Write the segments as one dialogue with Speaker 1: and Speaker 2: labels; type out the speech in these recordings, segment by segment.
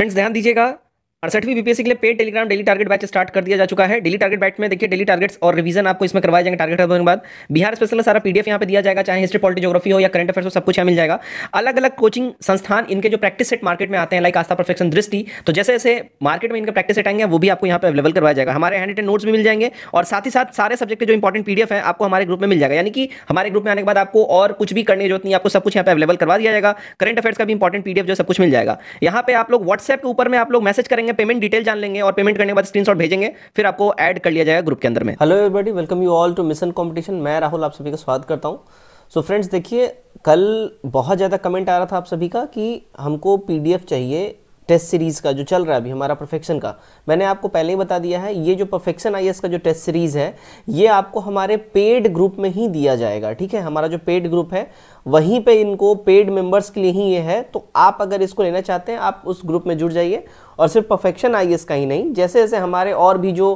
Speaker 1: Friends ध्यान दीजिएगा अड़सठवीं BPSC के लिए paid Telegram daily target batch start कर दिया जा चुका है डेली टारगेट बैच में देखिए डेली टारगेट्स और रिवीजन आपको इसमें करवाए जाएंगे टारगेट होने के बाद बिहार स्पेशल का सारा पीडीएफ यहाँ पे दिया जाएगा चाहे हिस्ट्री पॉलिटी जोग्राफी हो या करंट अफेयर हो सब कुछ यहाँ मिल जाएगा अलग अलग कोचिंग संस्थान इनके जो प्रैक्टिस सेट मार्केट में आते हैं लाइक आस्था परफेक्शन दृष्टि तो जैसे जैसे मार्केट में इनका प्रैक्टिस सेट आएंगे वो भी आपको यहाँ पर अवेलेबल करवाया जाएगा हमारे हैंड रिटेन नोट्स भी मिल जाएंगे और साथ ही साथ सारे सब्जेक्ट के जो इंपॉर्टेंट पीडीएफ है आपको हमारे ग्रुप में मिल जाएगा यानी कि हमारे ग्रुप में आने के बाद आपको और कुछ भी करने की जरूरत नहीं आपको सब कुछ यहाँ पर अवेलेबल करवा दिया जाएगा करंट अफेयर्स का भी इंपॉर्टेंट पीडीएफ जो सब कुछ मिल जाएगा यहाँ पे आप लोग व्हाट्सएप के ऊपर में आप लोग मैसेज करेंगे करेंगे पेमेंट डिटेल जान लेंगे और पेमेंट करने के बाद स्क्रीनशॉट भेजेंगे फिर आपको ऐड कर लिया जाएगा ग्रुप के अंदर में hello everybody welcome you all to mission competition मैं राहुल आप सभी का स्वागत करता हूँ सो फ्रेंड्स देखिए कल बहुत ज़्यादा कमेंट आ रहा था आप सभी का कि हमको पी चाहिए टेस्ट सीरीज़ का जो चल रहा है अभी हमारा परफेक्शन का मैंने आपको पहले ही बता दिया है ये जो परफेक्शन आई का जो टेस्ट सीरीज़ है ये आपको हमारे पेड ग्रुप में ही दिया जाएगा ठीक है हमारा जो पेड ग्रुप है वहीं पे इनको पेड मेंबर्स के लिए ही ये है तो आप अगर इसको लेना चाहते हैं आप उस ग्रुप में जुड़ जाइए और सिर्फ परफेक्शन आई का ही नहीं जैसे जैसे हमारे और भी जो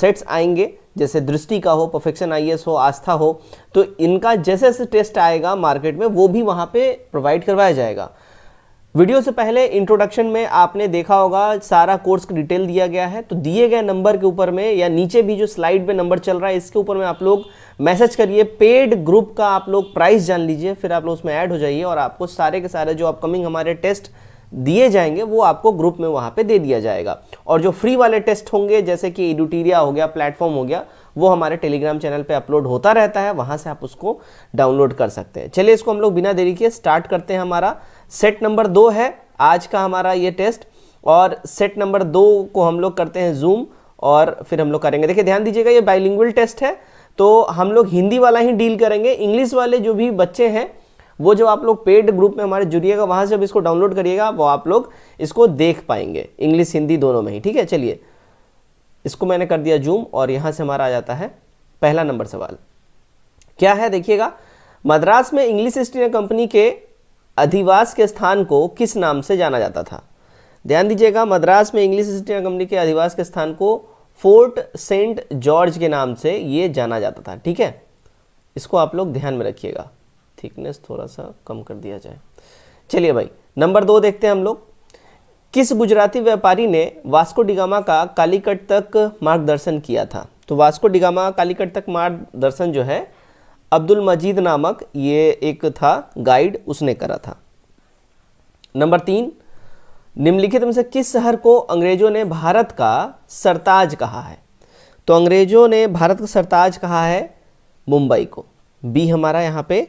Speaker 1: सेट्स आएंगे जैसे दृष्टि का हो परफेक्शन आई हो आस्था हो तो इनका जैसे जैसे टेस्ट आएगा मार्केट में वो भी वहाँ पर प्रोवाइड करवाया जाएगा वीडियो से पहले इंट्रोडक्शन में आपने देखा होगा सारा कोर्स का डिटेल दिया गया है तो दिए गए नंबर के ऊपर में या नीचे भी जो स्लाइड में नंबर चल रहा है इसके ऊपर में आप लोग मैसेज करिए पेड ग्रुप का आप लोग प्राइस जान लीजिए फिर आप लोग उसमें ऐड हो जाइए और आपको सारे के सारे जो अपकमिंग हमारे टेस्ट दिए जाएंगे वो आपको ग्रुप में वहाँ पे दे दिया जाएगा और जो फ्री वाले टेस्ट होंगे जैसे कि एडुटीरिया हो गया प्लेटफॉर्म हो गया वो हमारे टेलीग्राम चैनल पे अपलोड होता रहता है वहाँ से आप उसको डाउनलोड कर सकते हैं चलिए इसको हम लोग बिना देरी के स्टार्ट करते हैं हमारा सेट नंबर दो है आज का हमारा ये टेस्ट और सेट नंबर दो को हम लोग करते हैं जूम और फिर हम लोग करेंगे देखिए ध्यान दीजिएगा ये बाइलिंगुअल टेस्ट है तो हम लोग हिंदी वाला ही डील करेंगे इंग्लिश वाले जो भी बच्चे हैं वो जब आप लोग पेड ग्रुप में हमारे जुड़िएगा वहाँ से जब इसको डाउनलोड करिएगा वो आप लोग इसको देख पाएंगे इंग्लिश हिंदी दोनों में ही ठीक है चलिए इसको मैंने कर दिया जूम और यहाँ से हमारा आ जाता है पहला नंबर सवाल क्या है देखिएगा मद्रास में इंग्लिश ईस्ट इंडिया कंपनी के अधिवास के स्थान को किस नाम से जाना जाता था ध्यान दीजिएगा मद्रास में इंग्लिश ईस्ट इंडिया कंपनी के अधिवास के स्थान को फोर्ट सेंट जॉर्ज के नाम से ये जाना जाता था ठीक है इसको आप लोग ध्यान में रखिएगा थिकनेस थोड़ा सा कम कर दिया जाए चलिए भाई नंबर दो देखते हैं हम लोग किस गुजराती व्यापारी ने वास्को डिगामा का कालीकट तक मार्गदर्शन किया था तो वास्को डिगामा कालीकट तक मार्गदर्शन जो है अब्दुल मजीद नामक ये एक था गाइड उसने करा था नंबर तीन निम्नलिखित में से किस शहर को अंग्रेजों ने भारत का सरताज कहा है तो अंग्रेजों ने भारत का सरताज कहा है मुंबई को बी हमारा यहाँ पे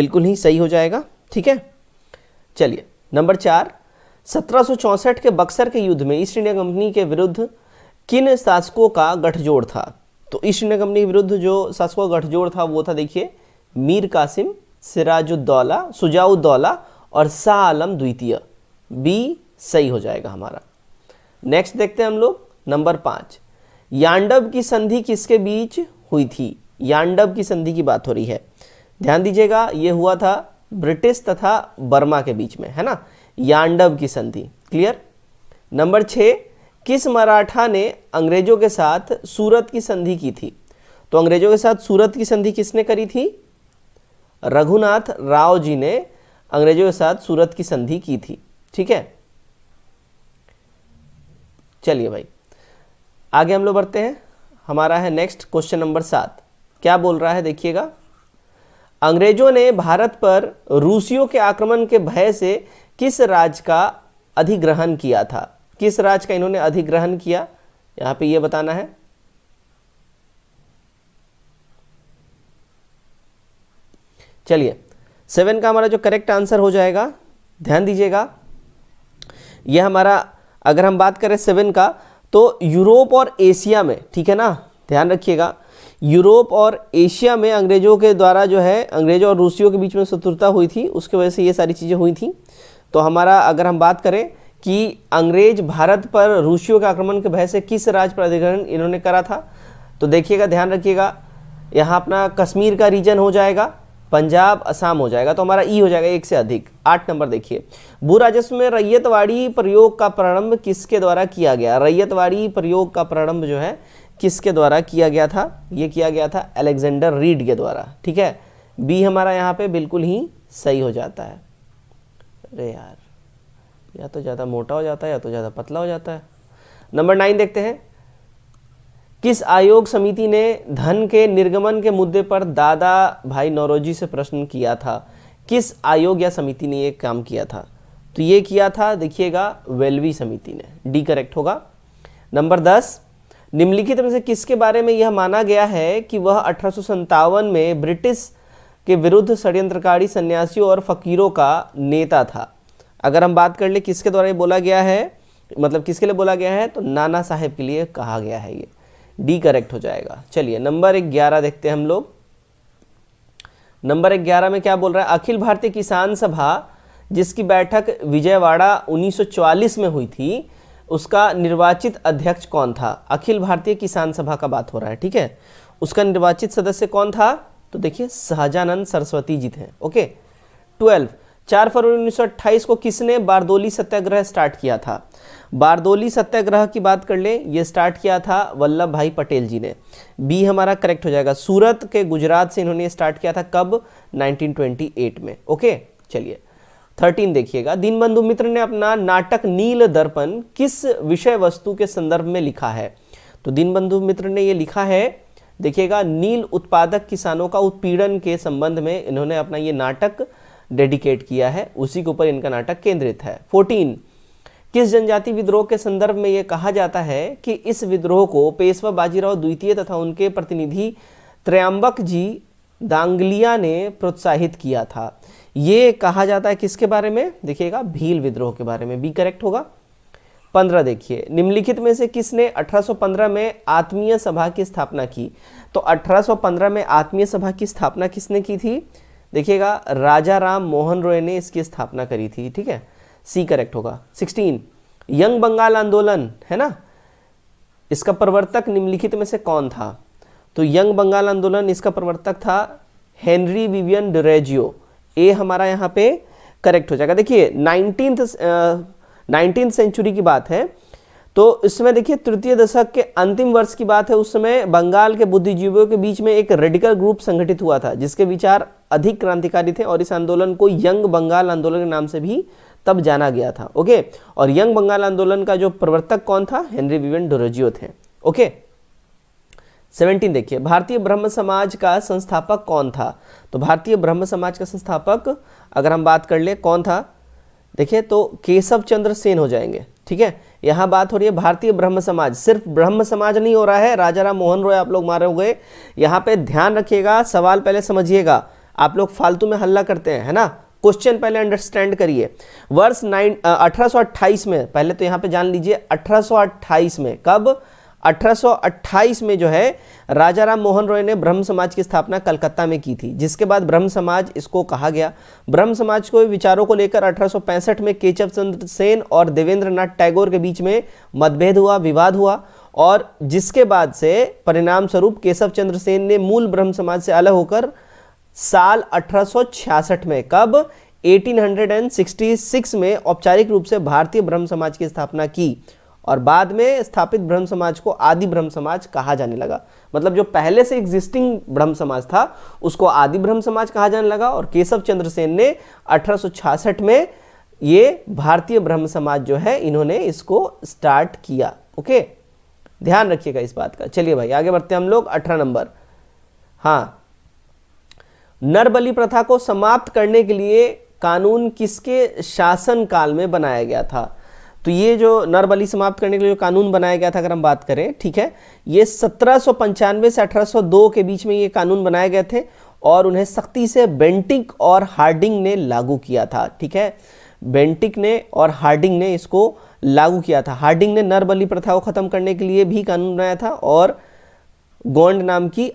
Speaker 1: बिल्कुल ही सही हो जाएगा ठीक है चलिए नंबर चार सत्रह के बक्सर के युद्ध में ईस्ट इंडिया कंपनी के विरुद्ध किन शासकों का गठजोड़ था तो ईस्ट इंडिया कंपनी के विरुद्ध जो शासकों गठजोड़ था वो था देखिए मीर कासिम सिराजुद्दौला सुजाउद्दौला और शाह आलम द्वितीय बी सही हो जाएगा हमारा नेक्स्ट देखते हैं हम लोग नंबर पाँच यांडव की संधि किसके बीच हुई थी यांडव की संधि की बात हो रही है ध्यान दीजिएगा ये हुआ था ब्रिटिश तथा बर्मा के बीच में है ना यांडव की संधि क्लियर नंबर छः किस मराठा ने अंग्रेजों के साथ सूरत की संधि की थी तो अंग्रेजों के साथ सूरत की संधि किसने करी थी रघुनाथ राव जी ने अंग्रेजों के साथ सूरत की संधि की थी ठीक है चलिए भाई आगे हम लोग बढ़ते हैं हमारा है नेक्स्ट क्वेश्चन नंबर सात क्या बोल रहा है देखिएगा अंग्रेजों ने भारत पर रूसियों के आक्रमण के भय से किस राज्य का अधिग्रहण किया था किस राज्य का इन्होंने अधिग्रहण किया यहां पे ये बताना है चलिए सेवन का हमारा जो करेक्ट आंसर हो जाएगा ध्यान दीजिएगा यह हमारा अगर हम बात करें सेवन का तो यूरोप और एशिया में ठीक है ना ध्यान रखिएगा यूरोप और एशिया में अंग्रेज़ों के द्वारा जो है अंग्रेज़ों और रूसियों के बीच में शत्रुता हुई थी उसकी वजह से ये सारी चीज़ें हुई थी तो हमारा अगर हम बात करें कि अंग्रेज भारत पर रूसियों के आक्रमण के भय से किस राज प्राधिकरण इन्होंने करा था तो देखिएगा ध्यान रखिएगा यहाँ अपना कश्मीर का रीजन हो जाएगा पंजाब असम हो जाएगा तो हमारा ई हो जाएगा एक से अधिक आठ नंबर देखिए भू राजस्व में रैयतवाड़ी प्रयोग का प्रारंभ किसके द्वारा किया गया रैयतवाड़ी प्रयोग का प्रारंभ जो है किसके द्वारा किया गया था ये किया गया था अलेक्जेंडर रीड के द्वारा ठीक है बी हमारा यहाँ पे बिल्कुल ही सही हो जाता है अरे यार या तो ज़्यादा मोटा हो जाता है या तो ज़्यादा पतला हो जाता है नंबर नाइन देखते हैं किस आयोग समिति ने धन के निर्गमन के मुद्दे पर दादा भाई नौरोजी से प्रश्न किया था किस आयोग या समिति ने ये काम किया था तो ये किया था देखिएगा वेलवी समिति ने डी करेक्ट होगा नंबर दस निम्नलिखित में से किसके बारे में यह माना गया है कि वह अठारह में ब्रिटिश के विरुद्ध षड्यंत्रकारी सन्यासियों और फकीरों का नेता था अगर हम बात कर ले किसके द्वारा ये बोला गया है मतलब किसके लिए बोला गया है तो नाना साहेब के लिए कहा गया है ये डी करेक्ट हो जाएगा चलिए नंबर ग्यारह देखते हैं हम लोग नंबर ग्यारह में क्या बोल रहा है अखिल भारतीय किसान सभा जिसकी बैठक विजयवाड़ा 1944 में हुई थी उसका निर्वाचित अध्यक्ष कौन था अखिल भारतीय किसान सभा का बात हो रहा है ठीक है उसका निर्वाचित सदस्य कौन था तो देखिए सहजानंद सरस्वती जी थे ओके ट्वेल्व चार फरवरी 1928 को किसने बारदोली सत्याग्रह स्टार्ट किया था बारदोली सत्याग्रह की बात कर ले ये स्टार्ट किया था वल्लभ भाई पटेल जी ने बी हमारा करेक्ट हो जाएगा सूरत के गुजरात से इन्होंने स्टार्ट किया था कब 1928 में ओके चलिए थर्टीन देखिएगा दीनबंधु मित्र ने अपना नाटक नील दर्पण किस विषय वस्तु के संदर्भ में लिखा है तो दीनबंधु मित्र ने यह लिखा है देखिएगा नील उत्पादक किसानों का उत्पीड़न के संबंध में इन्होंने अपना ये नाटक डेडिकेट किया है उसी के ऊपर इनका नाटक केंद्रित है फोर्टीन किस जनजाति विद्रोह के संदर्भ में यह कहा जाता है कि इस विद्रोह को पेशवा बाजीराव द्वितीय तथा उनके प्रतिनिधि त्रयांबक जी दांगलिया ने प्रोत्साहित किया था ये कहा जाता है किसके बारे में देखिएगा भील विद्रोह के बारे में बी करेक्ट होगा पंद्रह देखिए निम्नलिखित में से किसने 1815 में आत्मीय सभा की स्थापना की तो 1815 में आत्मीय सभा की स्थापना किसने की थी देखिएगा राजा राम मोहन रॉय ने इसकी स्थापना करी थी ठीक है सी करेक्ट होगा सिक्सटीन यंग बंगाल आंदोलन है ना इसका प्रवर्तक निम्नलिखित में से कौन था तो यंग बंगाल आंदोलन इसका प्रवर्तक था हेनरी विवियन डरेजियो ए हमारा यहाँ पे करेक्ट हो जाएगा देखिए नाइनटीन नाइनटीन सेंचुरी की बात है तो इसमें देखिए तृतीय दशक के अंतिम वर्ष की बात है उस समय बंगाल के बुद्धिजीवियों के बीच में एक रेडिकल ग्रुप संगठित हुआ था जिसके विचार अधिक क्रांतिकारी थे और इस आंदोलन को यंग बंगाल आंदोलन के नाम से भी तब जाना गया था ओके और यंग बंगाल आंदोलन का जो प्रवर्तक कौन था हेनरी विवेन डोरजियो थे ओके सेवेंटीन देखिए भारतीय ब्रह्म समाज का संस्थापक कौन था तो भारतीय ब्रह्म समाज का संस्थापक अगर हम बात कर ले कौन था देखिए तो केशव चंद्र सेन हो जाएंगे ठीक है यहाँ बात हो रही है भारतीय ब्रह्म समाज सिर्फ ब्रह्म समाज नहीं हो रहा है राजा राम मोहन रॉय आप लोग मारे हो गए यहाँ पे ध्यान रखिएगा सवाल पहले समझिएगा आप लोग फालतू में हल्ला करते हैं है ना क्वेश्चन पहले अंडरस्टैंड करिए वर्ष नाइन अठारह में पहले तो यहाँ पे जान लीजिए अठारह में कब 1828 में जो है राजा राम मोहन रॉय ने ब्रह्म समाज की स्थापना कलकत्ता में की थी जिसके बाद ब्रह्म समाज इसको कहा गया ब्रह्म समाज को विचारों को लेकर 1865 में केचव चंद्र सेन और देवेंद्र नाथ टैगोर के बीच में मतभेद हुआ विवाद हुआ और जिसके बाद से परिणाम स्वरूप केशव चंद्र सेन ने मूल ब्रह्म समाज से अलग होकर साल अठारह में कब 1866 में औपचारिक रूप से भारतीय ब्रह्म समाज की स्थापना की और बाद में स्थापित ब्रह्म समाज को आदि ब्रह्म समाज कहा जाने लगा मतलब जो पहले से एग्जिस्टिंग ब्रह्म समाज था उसको आदि ब्रह्म समाज कहा जाने लगा और केशव चंद्र सेन ने अठारह में ये भारतीय ब्रह्म समाज जो है इन्होंने इसको स्टार्ट किया ओके ध्यान रखिएगा इस बात का चलिए भाई आगे बढ़ते हम लोग अठारह नंबर हाँ नरबली प्रथा को समाप्त करने के लिए कानून किसके शासन काल में बनाया गया था तो ये जो नरबली समाप्त करने के लिए जो कानून बनाया गया था अगर हम बात करें ठीक है ये सत्रह से 1802 के बीच में ये कानून बनाए गए थे और उन्हें सख्ती से बेंटिक और हार्डिंग ने लागू किया था ठीक है बेंटिक ने और हार्डिंग ने इसको लागू किया था हार्डिंग ने नरबली प्रथा को ख़त्म करने के लिए भी कानून बनाया था और गोंड नाम की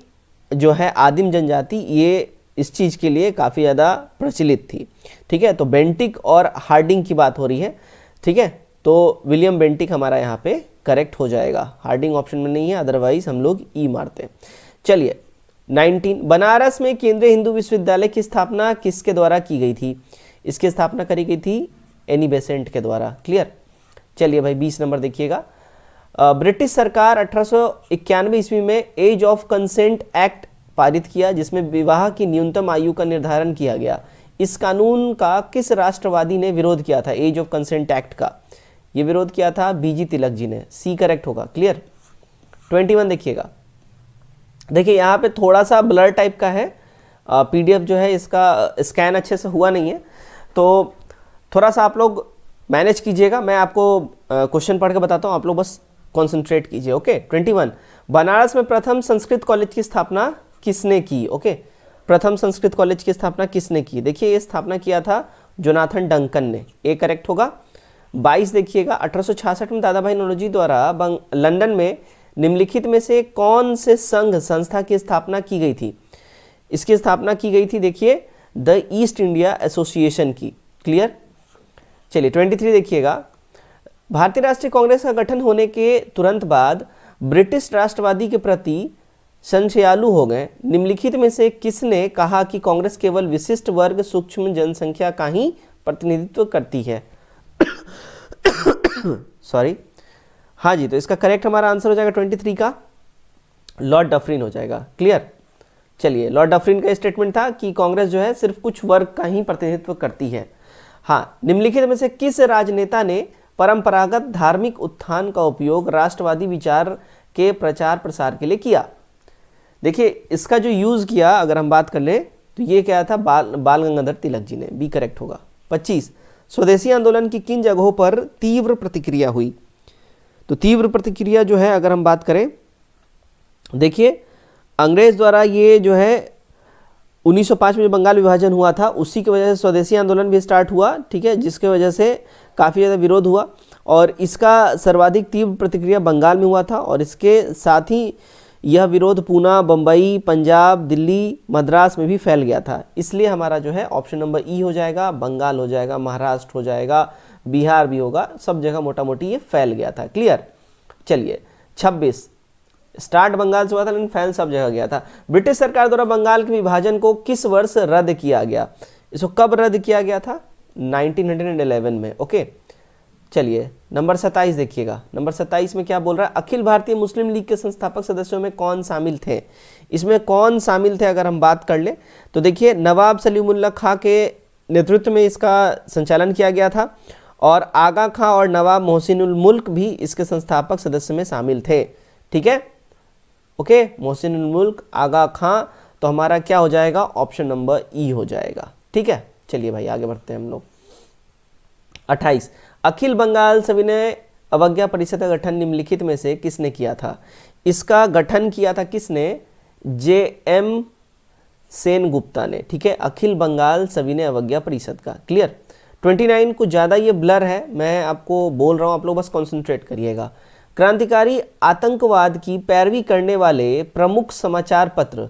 Speaker 1: जो है आदिम जनजाति ये इस चीज़ के लिए काफ़ी ज़्यादा प्रचलित थी ठीक है तो बेंटिक और हार्डिंग की बात हो रही है ठीक है तो विलियम बेंटिक हमारा यहाँ पे करेक्ट हो जाएगा हार्डिंग ऑप्शन में नहीं है अदरवाइज हम लोग ई e मारते हैं चलिए 19 बनारस में केंद्रीय हिंदू विश्वविद्यालय की स्थापना किसके द्वारा की गई थी इसकी स्थापना करी गई थी एनी बेसेंट के द्वारा क्लियर चलिए भाई 20 नंबर देखिएगा ब्रिटिश सरकार अठारह ईस्वी में एज ऑफ कंसेंट एक्ट पारित किया जिसमें विवाह की न्यूनतम आयु का निर्धारण किया गया इस कानून का किस राष्ट्रवादी ने विरोध किया था एज ऑफ कंसेंट एक्ट का ये विरोध किया था बीजी तिलक जी ने सी करेक्ट होगा क्लियर ट्वेंटी वन देखिएगा देखिए यहाँ पे थोड़ा सा ब्लर टाइप का है पीडीएफ जो है इसका स्कैन अच्छे से हुआ नहीं है तो थोड़ा सा आप लोग मैनेज कीजिएगा मैं आपको क्वेश्चन पढ़ के बताता हूँ आप लोग बस कॉन्सेंट्रेट कीजिए ओके ट्वेंटी वन बनारस में प्रथम संस्कृत कॉलेज की स्थापना किसने की ओके प्रथम संस्कृत कॉलेज की स्थापना किसने की देखिए ये स्थापना किया था जोनाथन डंकन ने ए करेक्ट होगा बाईस देखिएगा अठारह में दादा भाई नौरोजी द्वारा लंदन में निम्नलिखित में से कौन से संघ संस्था की स्थापना की गई थी इसकी स्थापना की गई थी देखिए द ईस्ट इंडिया एसोसिएशन की क्लियर चलिए ट्वेंटी थ्री देखिएगा भारतीय राष्ट्रीय कांग्रेस का गठन होने के तुरंत बाद ब्रिटिश राष्ट्रवादी के प्रति संशयालु हो गए निम्नलिखित में से किसने कहा कि कांग्रेस केवल विशिष्ट वर्ग सूक्ष्म जनसंख्या का ही प्रतिनिधित्व करती है सॉरी हाँ जी तो इसका करेक्ट हमारा आंसर हो जाएगा ट्वेंटी थ्री का लॉर्ड डफरिन हो जाएगा क्लियर चलिए लॉर्ड डफरिन का स्टेटमेंट था कि कांग्रेस जो है सिर्फ कुछ वर्ग का ही प्रतिनिधित्व करती है हाँ निम्नलिखित में से किस राजनेता ने परंपरागत धार्मिक उत्थान का उपयोग राष्ट्रवादी विचार के प्रचार प्रसार के लिए किया देखिए इसका जो यूज़ किया अगर हम बात कर लें तो ये क्या था बाल बाल गंगाधर तिलक जी ने बी करेक्ट होगा पच्चीस स्वदेशी आंदोलन की किन जगहों पर तीव्र प्रतिक्रिया हुई तो तीव्र प्रतिक्रिया जो है अगर हम बात करें देखिए अंग्रेज द्वारा ये जो है 1905 में जो बंगाल विभाजन हुआ था उसी की वजह से स्वदेशी आंदोलन भी स्टार्ट हुआ ठीक है जिसके वजह से काफ़ी ज़्यादा विरोध हुआ और इसका सर्वाधिक तीव्र प्रतिक्रिया बंगाल में हुआ था और इसके साथ ही यह विरोध पूना बंबई पंजाब दिल्ली मद्रास में भी फैल गया था इसलिए हमारा जो है ऑप्शन नंबर ई हो जाएगा बंगाल हो जाएगा महाराष्ट्र हो जाएगा बिहार भी होगा सब जगह मोटा मोटी ये फैल गया था क्लियर चलिए 26 स्टार्ट बंगाल से हुआ था लेकिन फैल सब जगह गया था ब्रिटिश सरकार द्वारा बंगाल के विभाजन को किस वर्ष रद्द किया गया इसको कब रद्द किया गया था 1911 में ओके चलिए नंबर सत्ताईस देखिएगा नंबर सत्ताईस में क्या बोल रहा है अखिल भारतीय मुस्लिम लीग के संस्थापक सदस्यों में कौन शामिल थे इसमें कौन शामिल थे अगर हम बात कर ले तो देखिए नवाब सलीमुल्ला खां के नेतृत्व में इसका संचालन किया गया था और आगा खां और नवाब मोहसिनुल मुल्क भी इसके संस्थापक सदस्य में शामिल थे ठीक है ओके मोहसिनुल मुल्क आगा खां तो हमारा क्या हो जाएगा ऑप्शन नंबर ई हो जाएगा ठीक है चलिए भाई आगे बढ़ते हैं हम लोग अट्ठाईस अखिल बंगाल सविनय अवज्ञा परिषद का गठन निम्नलिखित में से किसने किया था इसका गठन किया था किसने जे एम सेन गुप्ता ने ठीक है अखिल बंगाल सविनय अवज्ञा परिषद का क्लियर 29 को ज़्यादा ये ब्लर है मैं आपको बोल रहा हूँ आप लोग बस कॉन्सेंट्रेट करिएगा क्रांतिकारी आतंकवाद की पैरवी करने वाले प्रमुख समाचार पत्र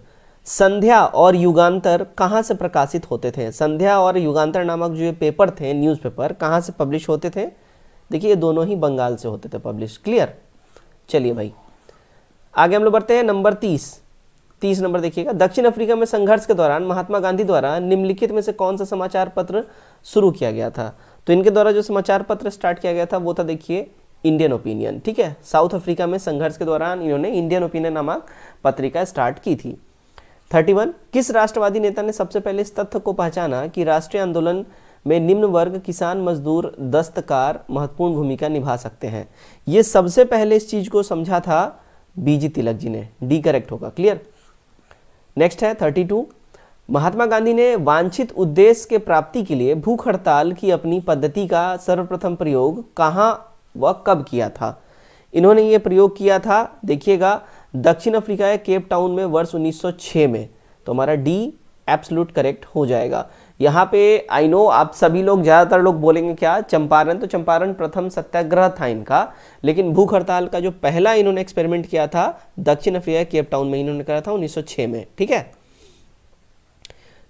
Speaker 1: संध्या और युगांतर कहाँ से प्रकाशित होते थे संध्या और युगांतर नामक जो ये पेपर थे न्यूज़पेपर कहाँ से पब्लिश होते थे देखिए ये दोनों ही बंगाल से होते थे पब्लिश क्लियर चलिए भाई आगे हम लोग बढ़ते हैं नंबर तीस तीस नंबर देखिएगा दक्षिण अफ्रीका में संघर्ष के दौरान महात्मा गांधी द्वारा निम्नलिखित में से कौन सा समाचार पत्र शुरू किया गया था तो इनके द्वारा जो समाचार पत्र स्टार्ट किया गया था वो था देखिए इंडियन ओपिनियन ठीक है साउथ अफ्रीका में संघर्ष के दौरान इन्होंने इंडियन ओपिनियन नामक पत्रिका स्टार्ट की थी 31 किस राष्ट्रवादी नेता ने सबसे पहले इस तथ्य को पहचाना कि राष्ट्रीय आंदोलन में निम्न वर्ग किसान मजदूर दस्तकार महत्वपूर्ण भूमिका निभा सकते हैं ये सबसे पहले इस चीज को समझा था बीजी तिलक जी ने डी करेक्ट होगा क्लियर नेक्स्ट है 32 महात्मा गांधी ने वांछित उद्देश्य के प्राप्ति के लिए भूख हड़ताल की अपनी पद्धति का सर्वप्रथम प्रयोग कहाँ व कब किया था इन्होंने ये प्रयोग किया था देखिएगा दक्षिण अफ्रीका है केप टाउन में वर्ष 1906 में तो हमारा डी एप्सलूट करेक्ट हो जाएगा यहाँ पे आई नो आप सभी लोग ज़्यादातर लोग बोलेंगे क्या चंपारण तो चंपारण प्रथम सत्याग्रह था इनका लेकिन भूख हड़ताल का जो पहला इन्होंने एक्सपेरिमेंट किया था दक्षिण अफ्रीका केप टाउन में इन्होंने करा था 1906 में ठीक है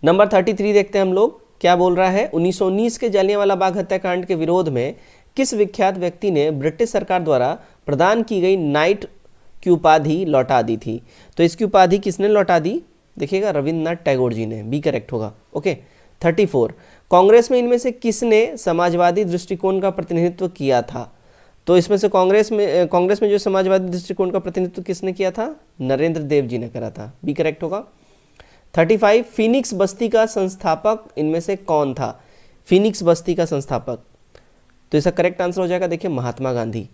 Speaker 1: नंबर 33 देखते हैं हम लोग क्या बोल रहा है उन्नीस के वाला बाग हत्याकांड के विरोध में किस विख्यात व्यक्ति ने ब्रिटिश सरकार द्वारा प्रदान की गई नाइट की उपाधि लौटा दी थी तो इसकी उपाधि किसने लौटा दी देखिएगा रविन्द्रनाथ टैगोर जी ने बी करेक्ट होगा ओके थर्टी फोर कांग्रेस में इनमें से किसने समाजवादी दृष्टिकोण का प्रतिनिधित्व किया था तो इसमें से कांग्रेस में कांग्रेस में जो समाजवादी दृष्टिकोण का प्रतिनिधित्व किसने किया था नरेंद्र देव जी ने करा था बी करेक्ट होगा थर्टी फाइव फिनिक्स बस्ती का संस्थापक इनमें से कौन था फिनिक्स बस्ती का संस्थापक तो इसका करेक्ट आंसर हो जाएगा देखिए महात्मा गांधी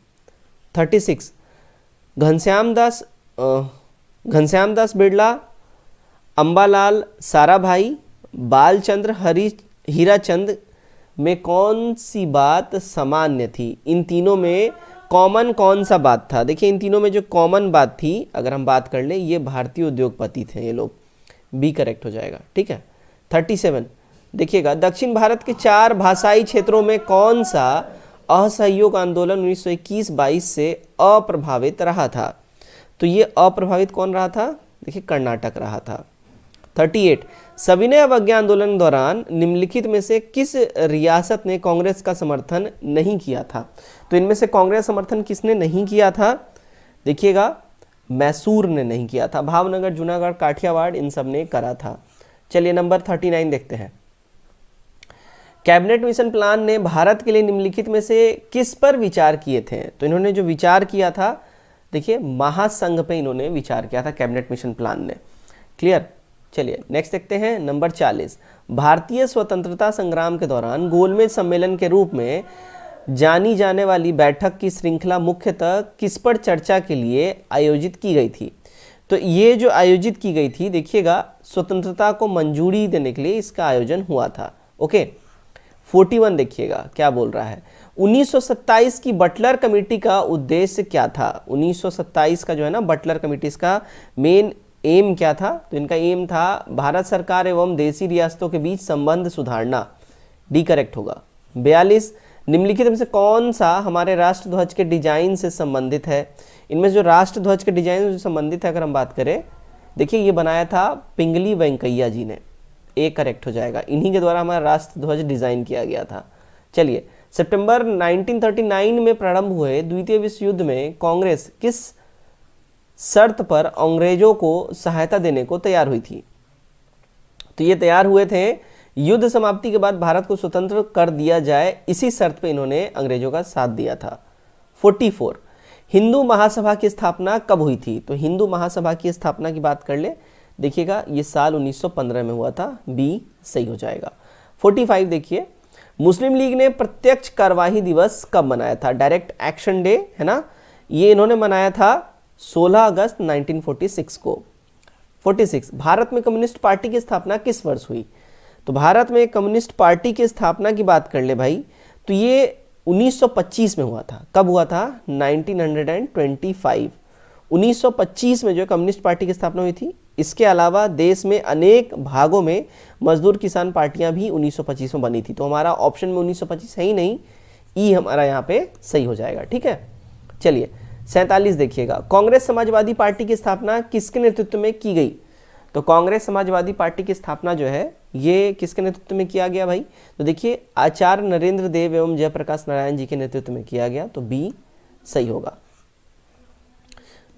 Speaker 1: थर्टी सिक्स घनश्याम दास घनश्याम दास बिड़ला अम्बालाल साराभाई बालचंद्र हरी हीराचंद में कौन सी बात सामान्य थी इन तीनों में कॉमन कौन सा बात था देखिए इन तीनों में जो कॉमन बात थी अगर हम बात कर लें ये भारतीय उद्योगपति थे ये लोग बी करेक्ट हो जाएगा ठीक है थर्टी सेवन देखिएगा दक्षिण भारत के चार भाषाई क्षेत्रों में कौन सा असहयोग आंदोलन 1921-22 से अप्रभावित रहा था तो ये अप्रभावित कौन रहा था देखिए कर्नाटक रहा था 38 सविनय अवज्ञा आंदोलन दौरान निम्नलिखित में से किस रियासत ने कांग्रेस का समर्थन नहीं किया था तो इनमें से कांग्रेस समर्थन किसने नहीं किया था देखिएगा मैसूर ने नहीं किया था भावनगर जूनागढ़ काठियावाड़ इन सब ने करा था चलिए नंबर 39 देखते हैं कैबिनेट मिशन प्लान ने भारत के लिए निम्नलिखित में से किस पर विचार किए थे तो इन्होंने जो विचार किया था देखिए महासंघ पे इन्होंने विचार किया था कैबिनेट मिशन प्लान ने क्लियर चलिए नेक्स्ट देखते हैं नंबर चालीस भारतीय स्वतंत्रता संग्राम के दौरान गोलमेज सम्मेलन के रूप में जानी जाने वाली बैठक की श्रृंखला मुख्यतः किस पर चर्चा के लिए आयोजित की गई थी तो ये जो आयोजित की गई थी देखिएगा स्वतंत्रता को मंजूरी देने के लिए इसका आयोजन हुआ था ओके okay? 41 देखिएगा क्या बोल रहा है 1927 की बटलर कमेटी का उद्देश्य क्या था 1927 का जो है ना बटलर कमेटी का मेन एम क्या था तो इनका एम था भारत सरकार एवं देसी रियासतों के बीच संबंध सुधारना डी करेक्ट होगा बयालीस निम्नलिखित में से कौन सा हमारे राष्ट्र ध्वज के डिजाइन से संबंधित है इनमें जो राष्ट्र ध्वज के डिजाइन से संबंधित है अगर हम बात करें देखिए ये बनाया था पिंगली वेंकैया जी ने ए करेक्ट हो जाएगा इन्हीं के द्वारा हमारा राष्ट्र ध्वज डिजाइन किया गया था चलिए सितंबर 1939 में प्रारंभ हुए द्वितीय विश्व युद्ध में कांग्रेस किस शर्त पर अंग्रेजों को सहायता देने को तैयार हुई थी तो ये तैयार हुए थे युद्ध समाप्ति के बाद भारत को स्वतंत्र कर दिया जाए इसी शर्त पे इन्होंने अंग्रेजों का साथ दिया था 44 हिंदू महासभा की स्थापना कब हुई थी तो हिंदू महासभा की स्थापना की बात कर ले देखिएगा ये साल 1915 में हुआ था बी सही हो जाएगा 45 देखिए मुस्लिम लीग ने प्रत्यक्ष कार्यवाही दिवस कब मनाया था डायरेक्ट एक्शन डे है ना ये इन्होंने मनाया था 16 अगस्त 1946 को 46 भारत में कम्युनिस्ट पार्टी की स्थापना किस वर्ष हुई तो भारत में कम्युनिस्ट पार्टी की स्थापना की बात कर ले भाई तो ये 1925 में हुआ था कब हुआ था 1925 1925 में जो कम्युनिस्ट पार्टी की स्थापना हुई थी इसके अलावा देश में अनेक भागों में मजदूर किसान पार्टियां भी 1925 में बनी थी तो हमारा ऑप्शन में 1925 है ही नहीं ई e हमारा यहाँ पे सही हो जाएगा ठीक है चलिए सैंतालीस देखिएगा कांग्रेस समाजवादी पार्टी की स्थापना किसके नेतृत्व में की गई तो कांग्रेस समाजवादी पार्टी की स्थापना जो है ये किसके नेतृत्व में किया गया भाई तो देखिए आचार्य नरेंद्र देव एवं जयप्रकाश नारायण जी के नेतृत्व में किया गया तो बी सही होगा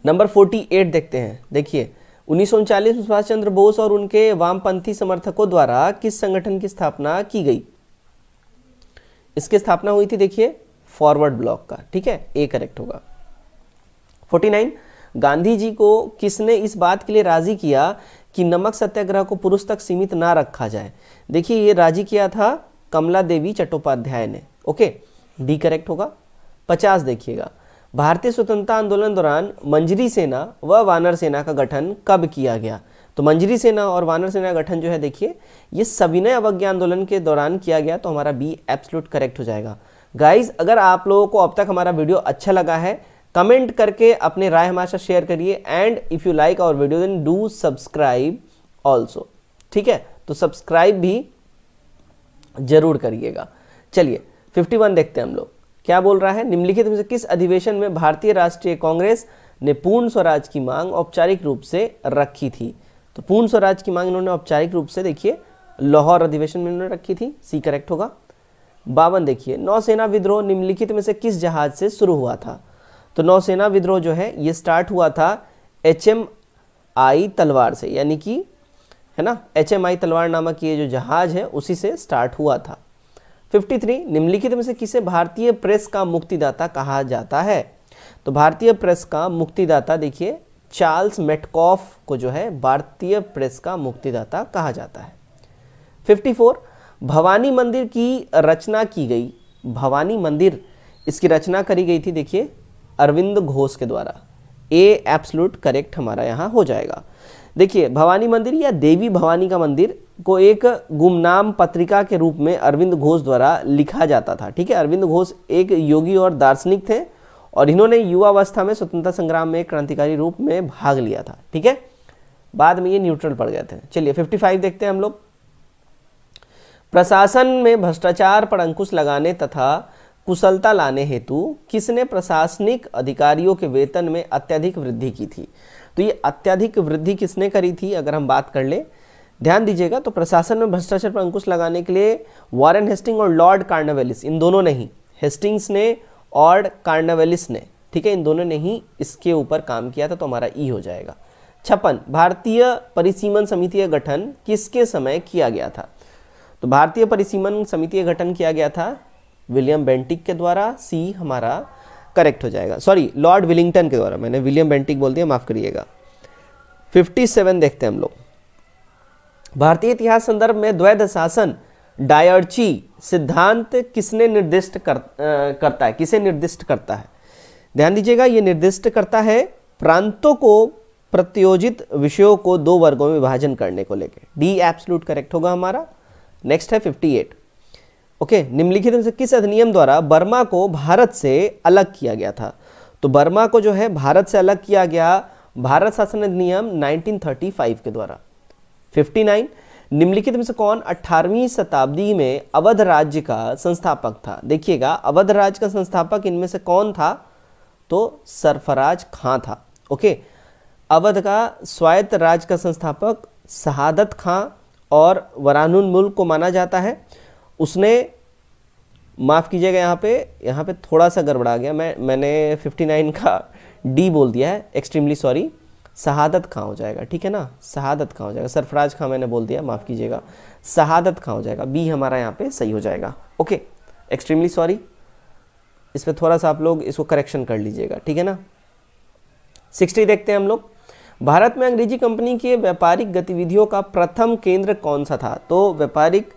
Speaker 1: नंबर फोर्टी एट देखते हैं देखिए उन्नीस में सुभाष चंद्र बोस और उनके वामपंथी समर्थकों द्वारा किस संगठन की स्थापना की गई इसकी स्थापना हुई थी देखिए फॉरवर्ड ब्लॉक का ठीक है ए करेक्ट होगा 49 गांधी जी को किसने इस बात के लिए राजी किया कि नमक सत्याग्रह को पुरुष तक सीमित ना रखा जाए देखिए ये राजी किया था कमला देवी चट्टोपाध्याय ने ओके डी करेक्ट होगा पचास देखिएगा भारतीय स्वतंत्रता आंदोलन दौरान मंजरी सेना व वानर सेना का गठन कब किया गया तो मंजरी सेना और वानर सेना का गठन जो है देखिए ये सविनय अवज्ञा आंदोलन के दौरान किया गया तो हमारा बी एब्सलूट करेक्ट हो जाएगा गाइज अगर आप लोगों को अब तक हमारा वीडियो अच्छा लगा है कमेंट करके अपने राय हमारे साथ शेयर करिए and if you like our video then do subscribe also ठीक है तो सब्सक्राइब भी जरूर करिएगा चलिए 51 देखते हैं हम लोग क्या बोल रहा है निम्नलिखित में से किस अधिवेशन में भारतीय राष्ट्रीय कांग्रेस ने पूर्ण स्वराज की मांग औपचारिक रूप से रखी थी तो पूर्ण स्वराज की मांग इन्होंने औपचारिक रूप से देखिए लाहौर अधिवेशन में इन्होंने रखी थी सी करेक्ट होगा बावन देखिए नौसेना विद्रोह निम्नलिखित में से किस जहाज से शुरू हुआ था तो नौसेना विद्रोह जो है ये स्टार्ट हुआ था एच एम आई तलवार से यानी कि है ना एच एम आई तलवार नामक ये जो जहाज है उसी से स्टार्ट हुआ था 53 निम्नलिखित में से किसे भारतीय प्रेस का मुक्तिदाता कहा जाता है तो भारतीय प्रेस का मुक्तिदाता देखिए चार्ल्स मेटकॉफ को जो है भारतीय प्रेस का मुक्तिदाता कहा जाता है 54 भवानी मंदिर की रचना की गई भवानी मंदिर इसकी रचना करी गई थी देखिए अरविंद घोष के द्वारा ए एब्सलूट करेक्ट हमारा यहाँ हो जाएगा देखिए भवानी मंदिर या देवी भवानी का मंदिर को एक गुमनाम पत्रिका के रूप में अरविंद घोष द्वारा लिखा जाता था ठीक है अरविंद घोष एक योगी और दार्शनिक थे और इन्होंने युवावस्था में स्वतंत्रता संग्राम में क्रांतिकारी रूप में भाग लिया था ठीक है बाद में ये न्यूट्रल पड़ गए थे चलिए 55 देखते हैं हम लोग प्रशासन में भ्रष्टाचार पर अंकुश लगाने तथा कुशलता लाने हेतु किसने प्रशासनिक अधिकारियों के वेतन में अत्यधिक वृद्धि की थी तो ये अत्यधिक वृद्धि किसने करी थी अगर हम बात कर ले ध्यान दीजिएगा तो प्रशासन में भ्रष्टाचार पर अंकुश लगाने के लिए वॉरन हेस्टिंग और लॉर्ड कार्नावेलिस इन दोनों ने ही हेस्टिंग्स ने और कार्नावेलिस ने ठीक है इन दोनों ने ही इसके ऊपर काम किया था तो हमारा ई हो जाएगा छप्पन भारतीय परिसीमन समिति का गठन किसके समय किया गया था तो भारतीय परिसीमन समिति का गठन किया गया था विलियम बेंटिक के द्वारा सी हमारा करेक्ट हो जाएगा सॉरी लॉर्ड विलिंगटन के द्वारा मैंने विलियम बेंटिक बोल दिया माफ़ करिएगा 57 देखते हैं हम लोग भारतीय इतिहास संदर्भ में द्वैध शासन डायर्ची सिद्धांत किसने निर्दिष्ट कर, करता है किसे निर्दिष्ट करता है ध्यान दीजिएगा ये निर्दिष्ट करता है प्रांतों को प्रतियोजित विषयों को दो वर्गों में विभाजन करने को लेकर डी एप्सलूट करेक्ट होगा हमारा नेक्स्ट है 58 ओके निम्नलिखित में से किस अधिनियम द्वारा बर्मा को भारत से अलग किया गया था तो बर्मा को जो है भारत से अलग किया गया भारत शासन अधिनियम 1935 के द्वारा 59 निम्नलिखित में से कौन 18वीं शताब्दी में अवध राज्य का संस्थापक था देखिएगा अवध राज्य का संस्थापक इनमें से कौन था तो सरफराज खां था ओके अवध का स्वायत्त राज्य का संस्थापक शहादत खां और वरानुल मुल्क को माना जाता है उसने माफ़ कीजिएगा यहाँ पे यहाँ पे थोड़ा सा गड़बड़ा गया मैं मैंने 59 का डी बोल दिया है एक्सट्रीमली सॉरी शहादत खां हो जाएगा ठीक है ना शहादत खां हो जाएगा सरफराज खां मैंने बोल दिया माफ़ कीजिएगा शहादत खां हो जाएगा बी हमारा यहाँ पे सही हो जाएगा ओके एक्सट्रीमली सॉरी पर थोड़ा सा आप लोग इसको करेक्शन कर लीजिएगा ठीक है ना सिक्सटी देखते हैं हम लोग भारत में अंग्रेजी कंपनी के व्यापारिक गतिविधियों का प्रथम केंद्र कौन सा था तो व्यापारिक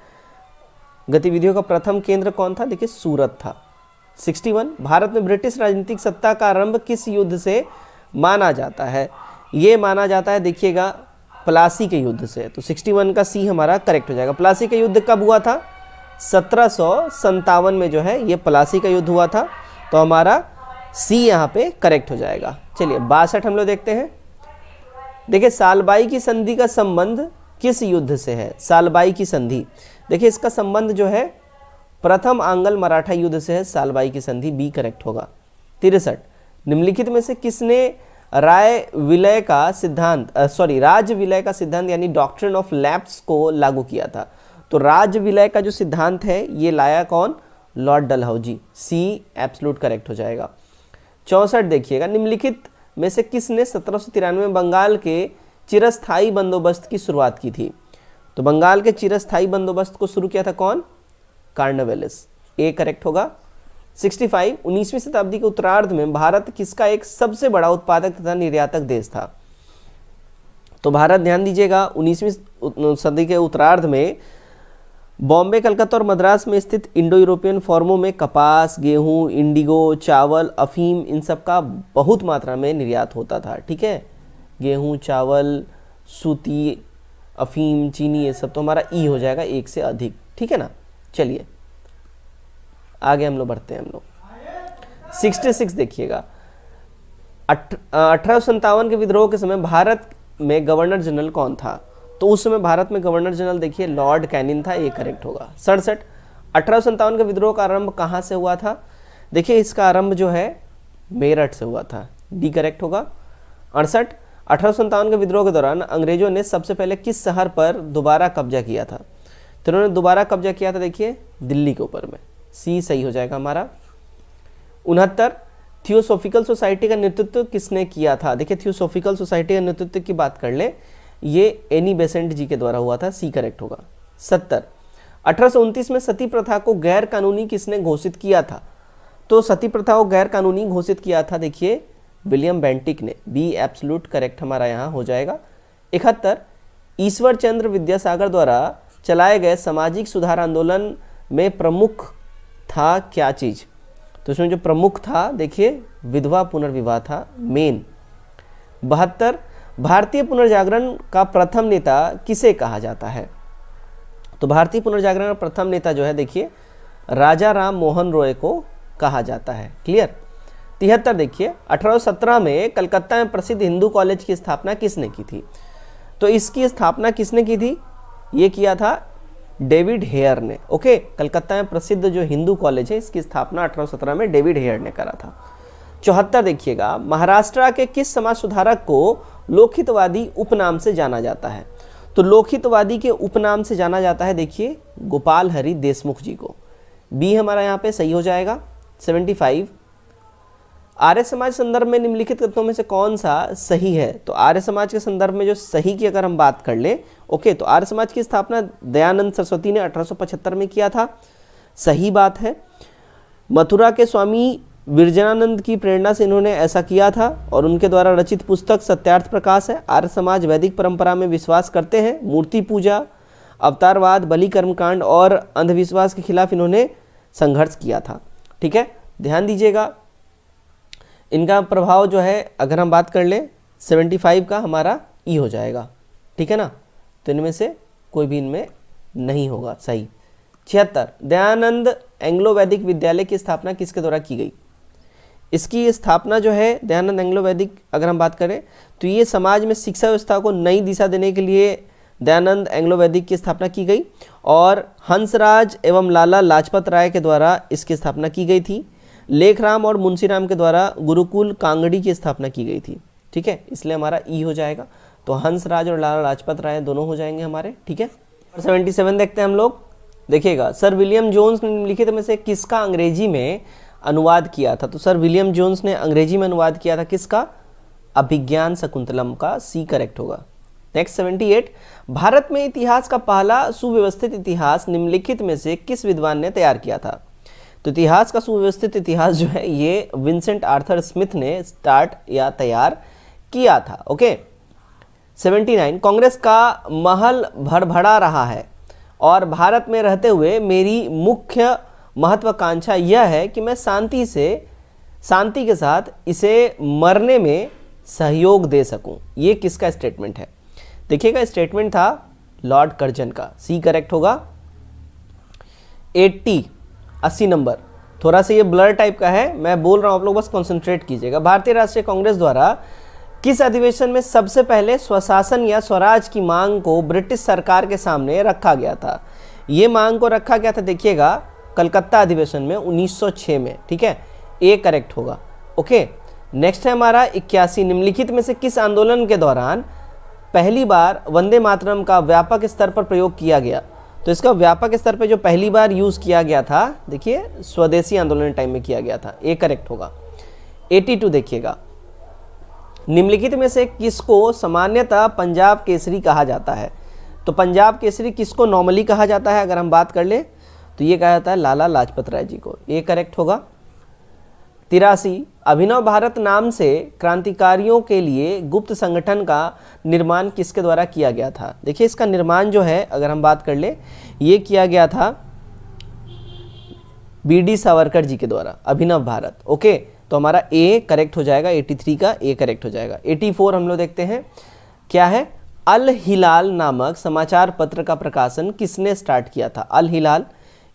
Speaker 1: गतिविधियों का प्रथम केंद्र कौन था देखिए सूरत था 61 भारत में ब्रिटिश राजनीतिक सत्ता का आरंभ किस युद्ध से माना जाता है ये माना जाता है देखिएगा प्लासी के युद्ध से तो 61 का सी हमारा करेक्ट हो जाएगा प्लासी का युद्ध कब हुआ था सत्रह में जो है ये प्लासी का युद्ध हुआ था तो हमारा सी यहाँ पे करेक्ट हो जाएगा चलिए बासठ हम लोग देखते हैं देखिए सालबाई की संधि का संबंध किस युद्ध से है सालबाई की संधि देखिए इसका संबंध जो है प्रथम आंगल मराठा युद्ध से है सालबाई की संधि बी करेक्ट होगा तिरसठ निम्नलिखित में से किसने राय विलय का सिद्धांत सॉरी राज विलय का सिद्धांत यानी डॉक्ट्रिन ऑफ लैप्स को लागू किया था तो राज विलय का जो सिद्धांत है ये लाया कौन Lord Dalhousie C absolute correct हो जाएगा चौंसठ देखिएगा निम्नलिखित में से किसने सत्रह में बंगाल के चिरस्थाई बंदोबस्त की शुरुआत की थी तो बंगाल के चिरस्थाई बंदोबस्त को शुरू किया था कौन कार्नवेलिस ए करेक्ट होगा 65 उन्नीसवीं शताब्दी के उत्तरार्ध में भारत किसका एक सबसे बड़ा उत्पादक तथा निर्यातक देश था तो भारत ध्यान दीजिएगा उन्नीसवीं सदी के उत्तरार्ध में बॉम्बे कलकत्ता और मद्रास में स्थित इंडो यूरोपियन फॉर्मों में कपास गेहूं इंडिगो चावल अफीम इन सब का बहुत मात्रा में निर्यात होता था ठीक है गेहूं चावल सूती अफीम चीनी ये सब तो हमारा ई हो जाएगा एक से अधिक ठीक है ना चलिए आगे हम लोग बढ़ते हैं हम लोग सिक्सटी सिक्स देखिएगा अठारह सौ के विद्रोह के समय भारत में गवर्नर जनरल कौन था तो उस समय भारत में गवर्नर जनरल देखिए लॉर्ड कैनिन था ये करेक्ट होगा सड़सठ अठारह सौ के विद्रोह का आरंभ कहाँ से हुआ था देखिए इसका आरंभ जो है मेरठ से हुआ था डी करेक्ट होगा अड़सठ अठारह के विद्रोह के दौरान अंग्रेजों ने सबसे पहले किस शहर पर दोबारा कब्जा किया था तो उन्होंने दोबारा कब्जा किया था देखिए दिल्ली के ऊपर में सी सही हो जाएगा हमारा उनहत्तर थियोसोफिकल सोसाइटी का नेतृत्व किसने किया था देखिए थियोसोफिकल सोसाइटी का नेतृत्व की बात कर लें ये एनी बेसेंट जी के द्वारा हुआ था सी करेक्ट होगा सत्तर अठारह में सती प्रथा को गैर कानूनी किसने घोषित किया था तो सती प्रथा को गैर कानूनी घोषित किया था देखिए विलियम बेंटिक ने बी एब्सलूट करेक्ट हमारा यहाँ हो जाएगा इकहत्तर ईश्वर चंद्र विद्यासागर द्वारा चलाए गए सामाजिक सुधार आंदोलन में प्रमुख था क्या चीज़ तो इसमें जो प्रमुख था देखिए विधवा पुनर्विवाह था मेन बहत्तर भारतीय पुनर्जागरण का प्रथम नेता किसे कहा जाता है तो भारतीय पुनर्जागरण का प्रथम नेता जो है देखिए राजा राम मोहन रॉय को कहा जाता है क्लियर तिहत्तर देखिए 1817 में कलकत्ता में प्रसिद्ध हिंदू कॉलेज की स्थापना किसने की थी तो इसकी स्थापना किसने की थी ये किया था डेविड हेयर ने ओके कलकत्ता में प्रसिद्ध जो हिंदू कॉलेज है इसकी स्थापना 1817 में डेविड हेयर ने करा था चौहत्तर देखिएगा महाराष्ट्र के किस समाज सुधारक को लोकहितवादी उपनाम से जाना जाता है तो लोकहितवादी के उपनाम से जाना जाता है देखिए गोपाल हरि देशमुख जी को बी हमारा यहाँ पे सही हो जाएगा फाइव आर्य समाज संदर्भ में निम्नलिखित कथनों में से कौन सा सही है तो आर्य समाज के संदर्भ में जो सही की अगर हम बात कर लें ओके तो आर्य समाज की स्थापना दयानंद सरस्वती ने 1875 में किया था सही बात है मथुरा के स्वामी विरजनानंद की प्रेरणा से इन्होंने ऐसा किया था और उनके द्वारा रचित पुस्तक सत्यार्थ प्रकाश है आर्य समाज वैदिक परंपरा में विश्वास करते हैं मूर्ति पूजा अवतारवाद बलि कर्मकांड और अंधविश्वास के खिलाफ इन्होंने संघर्ष किया था ठीक है ध्यान दीजिएगा इनका प्रभाव जो है अगर हम बात कर लें सेवेंटी फाइव का हमारा ई e हो जाएगा ठीक है ना तो इनमें से कोई भी इनमें नहीं होगा सही छिहत्तर दयानंद एंग्लो वैदिक विद्यालय की स्थापना किसके द्वारा की गई इसकी स्थापना जो है दयानंद एंग्लो वैदिक अगर हम बात करें तो ये समाज में शिक्षा व्यवस्था को नई दिशा देने के लिए दयानंद एंग्लो वैदिक की स्थापना की गई और हंसराज एवं लाला लाजपत राय के द्वारा इसकी स्थापना की गई थी लेखराम और मुंशीराम के द्वारा गुरुकुल कांगड़ी की स्थापना की गई थी ठीक है इसलिए हमारा ई हो जाएगा तो हंस राज और लाला लाजपत राय दोनों हो जाएंगे हमारे ठीक है और सेवेंटी सेवन देखते हैं हम लोग देखिएगा सर विलियम जोन्स ने लिखित में से किसका अंग्रेजी में अनुवाद किया था तो सर विलियम जोन्स ने अंग्रेजी में अनुवाद किया था किसका अभिज्ञान शकुंतलम का सी करेक्ट होगा नेक्स्ट सेवेंटी एट भारत में इतिहास का पहला सुव्यवस्थित इतिहास निम्नलिखित में से किस विद्वान ने तैयार किया था तो इतिहास का सुव्यवस्थित इतिहास जो है ये विंसेंट आर्थर स्मिथ ने स्टार्ट या तैयार किया था ओके 79 कांग्रेस का महल भड़भड़ा रहा है और भारत में रहते हुए मेरी मुख्य महत्वाकांक्षा यह है कि मैं शांति से शांति के साथ इसे मरने में सहयोग दे सकूं ये किसका स्टेटमेंट है देखिएगा स्टेटमेंट था लॉर्ड कर्जन का सी करेक्ट होगा 80 अस्सी नंबर थोड़ा सा ये ब्लर टाइप का है मैं बोल रहा हूँ आप लोग बस कॉन्सेंट्रेट कीजिएगा भारतीय राष्ट्रीय कांग्रेस द्वारा किस अधिवेशन में सबसे पहले स्वशासन या स्वराज की मांग को ब्रिटिश सरकार के सामने रखा गया था ये मांग को रखा गया था देखिएगा कलकत्ता अधिवेशन में 1906 में ठीक है ए करेक्ट होगा ओके नेक्स्ट है हमारा इक्यासी निम्नलिखित में से किस आंदोलन के दौरान पहली बार वंदे मातरम का व्यापक स्तर पर प्रयोग किया गया तो इसका व्यापक स्तर पे जो पहली बार यूज़ किया गया था देखिए स्वदेशी आंदोलन टाइम में किया गया था ए करेक्ट होगा 82 देखिएगा निम्नलिखित में से किसको सामान्यतः पंजाब केसरी कहा जाता है तो पंजाब केसरी किसको नॉर्मली कहा जाता है अगर हम बात कर ले तो ये कहा जाता है लाला लाजपत राय जी को ये करेक्ट होगा तिरासी अभिनव भारत नाम से क्रांतिकारियों के लिए गुप्त संगठन का निर्माण किसके द्वारा किया गया था देखिए इसका निर्माण जो है अगर हम बात कर ले ये किया गया था बी डी सावरकर जी के द्वारा अभिनव भारत ओके तो हमारा ए करेक्ट हो जाएगा 83 का ए करेक्ट हो जाएगा 84 हम लोग देखते हैं क्या है अल हिलाल नामक समाचार पत्र का प्रकाशन किसने स्टार्ट किया था अल हिलाल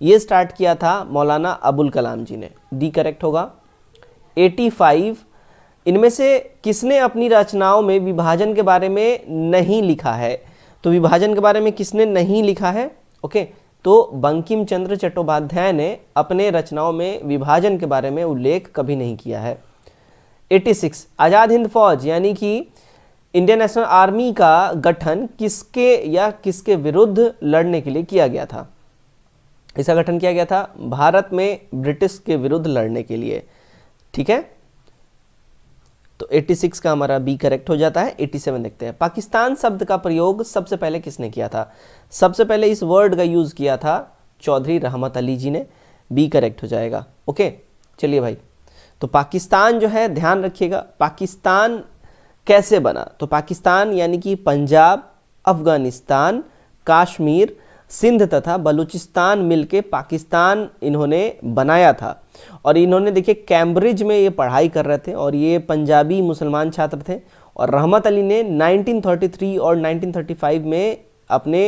Speaker 1: ये स्टार्ट किया था मौलाना अबुल कलाम जी ने डी करेक्ट होगा 85 इनमें से किसने अपनी रचनाओं में विभाजन के बारे में नहीं लिखा है तो विभाजन के बारे में किसने नहीं लिखा है ओके तो बंकिम चंद्र चट्टोपाध्याय ने अपने रचनाओं में विभाजन के बारे में उल्लेख कभी नहीं किया है 86 आज़ाद हिंद फौज यानी कि इंडियन नेशनल आर्मी का गठन किसके या किसके विरुद्ध लड़ने के लिए किया गया था इसका गठन किया गया था भारत में ब्रिटिश के विरुद्ध लड़ने के लिए ठीक है तो 86 का हमारा बी करेक्ट हो जाता है 87 देखते हैं पाकिस्तान शब्द का प्रयोग सबसे पहले किसने किया था सबसे पहले इस वर्ड का यूज़ किया था चौधरी रहमत अली जी ने बी करेक्ट हो जाएगा ओके चलिए भाई तो पाकिस्तान जो है ध्यान रखिएगा पाकिस्तान कैसे बना तो पाकिस्तान यानी कि पंजाब अफ़गानिस्तान काश्मीर सिंध तथा बलूचिस्तान मिलके पाकिस्तान इन्होंने बनाया था और इन्होंने देखिए कैम्ब्रिज में ये पढ़ाई कर रहे थे और ये पंजाबी मुसलमान छात्र थे और रहमत अली ने 1933 और 1935 में अपने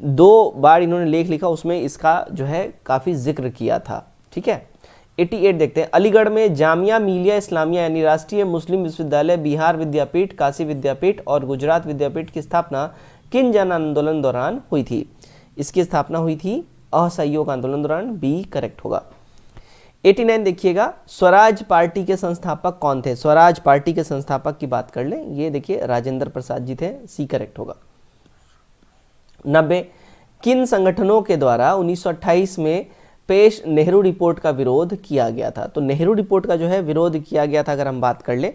Speaker 1: दो बार इन्होंने लेख लिखा उसमें इसका जो है काफ़ी जिक्र किया था ठीक है 88 देखते हैं अलीगढ़ में जामिया मिलिया इस्लामिया यानी राष्ट्रीय मुस्लिम विश्वविद्यालय बिहार विद्यापीठ काशी विद्यापीठ और गुजरात विद्यापीठ की स्थापना किन जन आंदोलन दौरान हुई थी इसकी स्थापना हुई थी असहयोग आंदोलन दौरान बी करेक्ट होगा 89 देखिएगा स्वराज पार्टी के संस्थापक कौन थे स्वराज पार्टी के संस्थापक की बात कर लें ये देखिए राजेंद्र प्रसाद जी थे सी करेक्ट होगा नब्बे किन संगठनों के द्वारा 1928 में पेश नेहरू रिपोर्ट का विरोध किया गया था तो नेहरू रिपोर्ट का जो है विरोध किया गया था अगर हम बात कर लें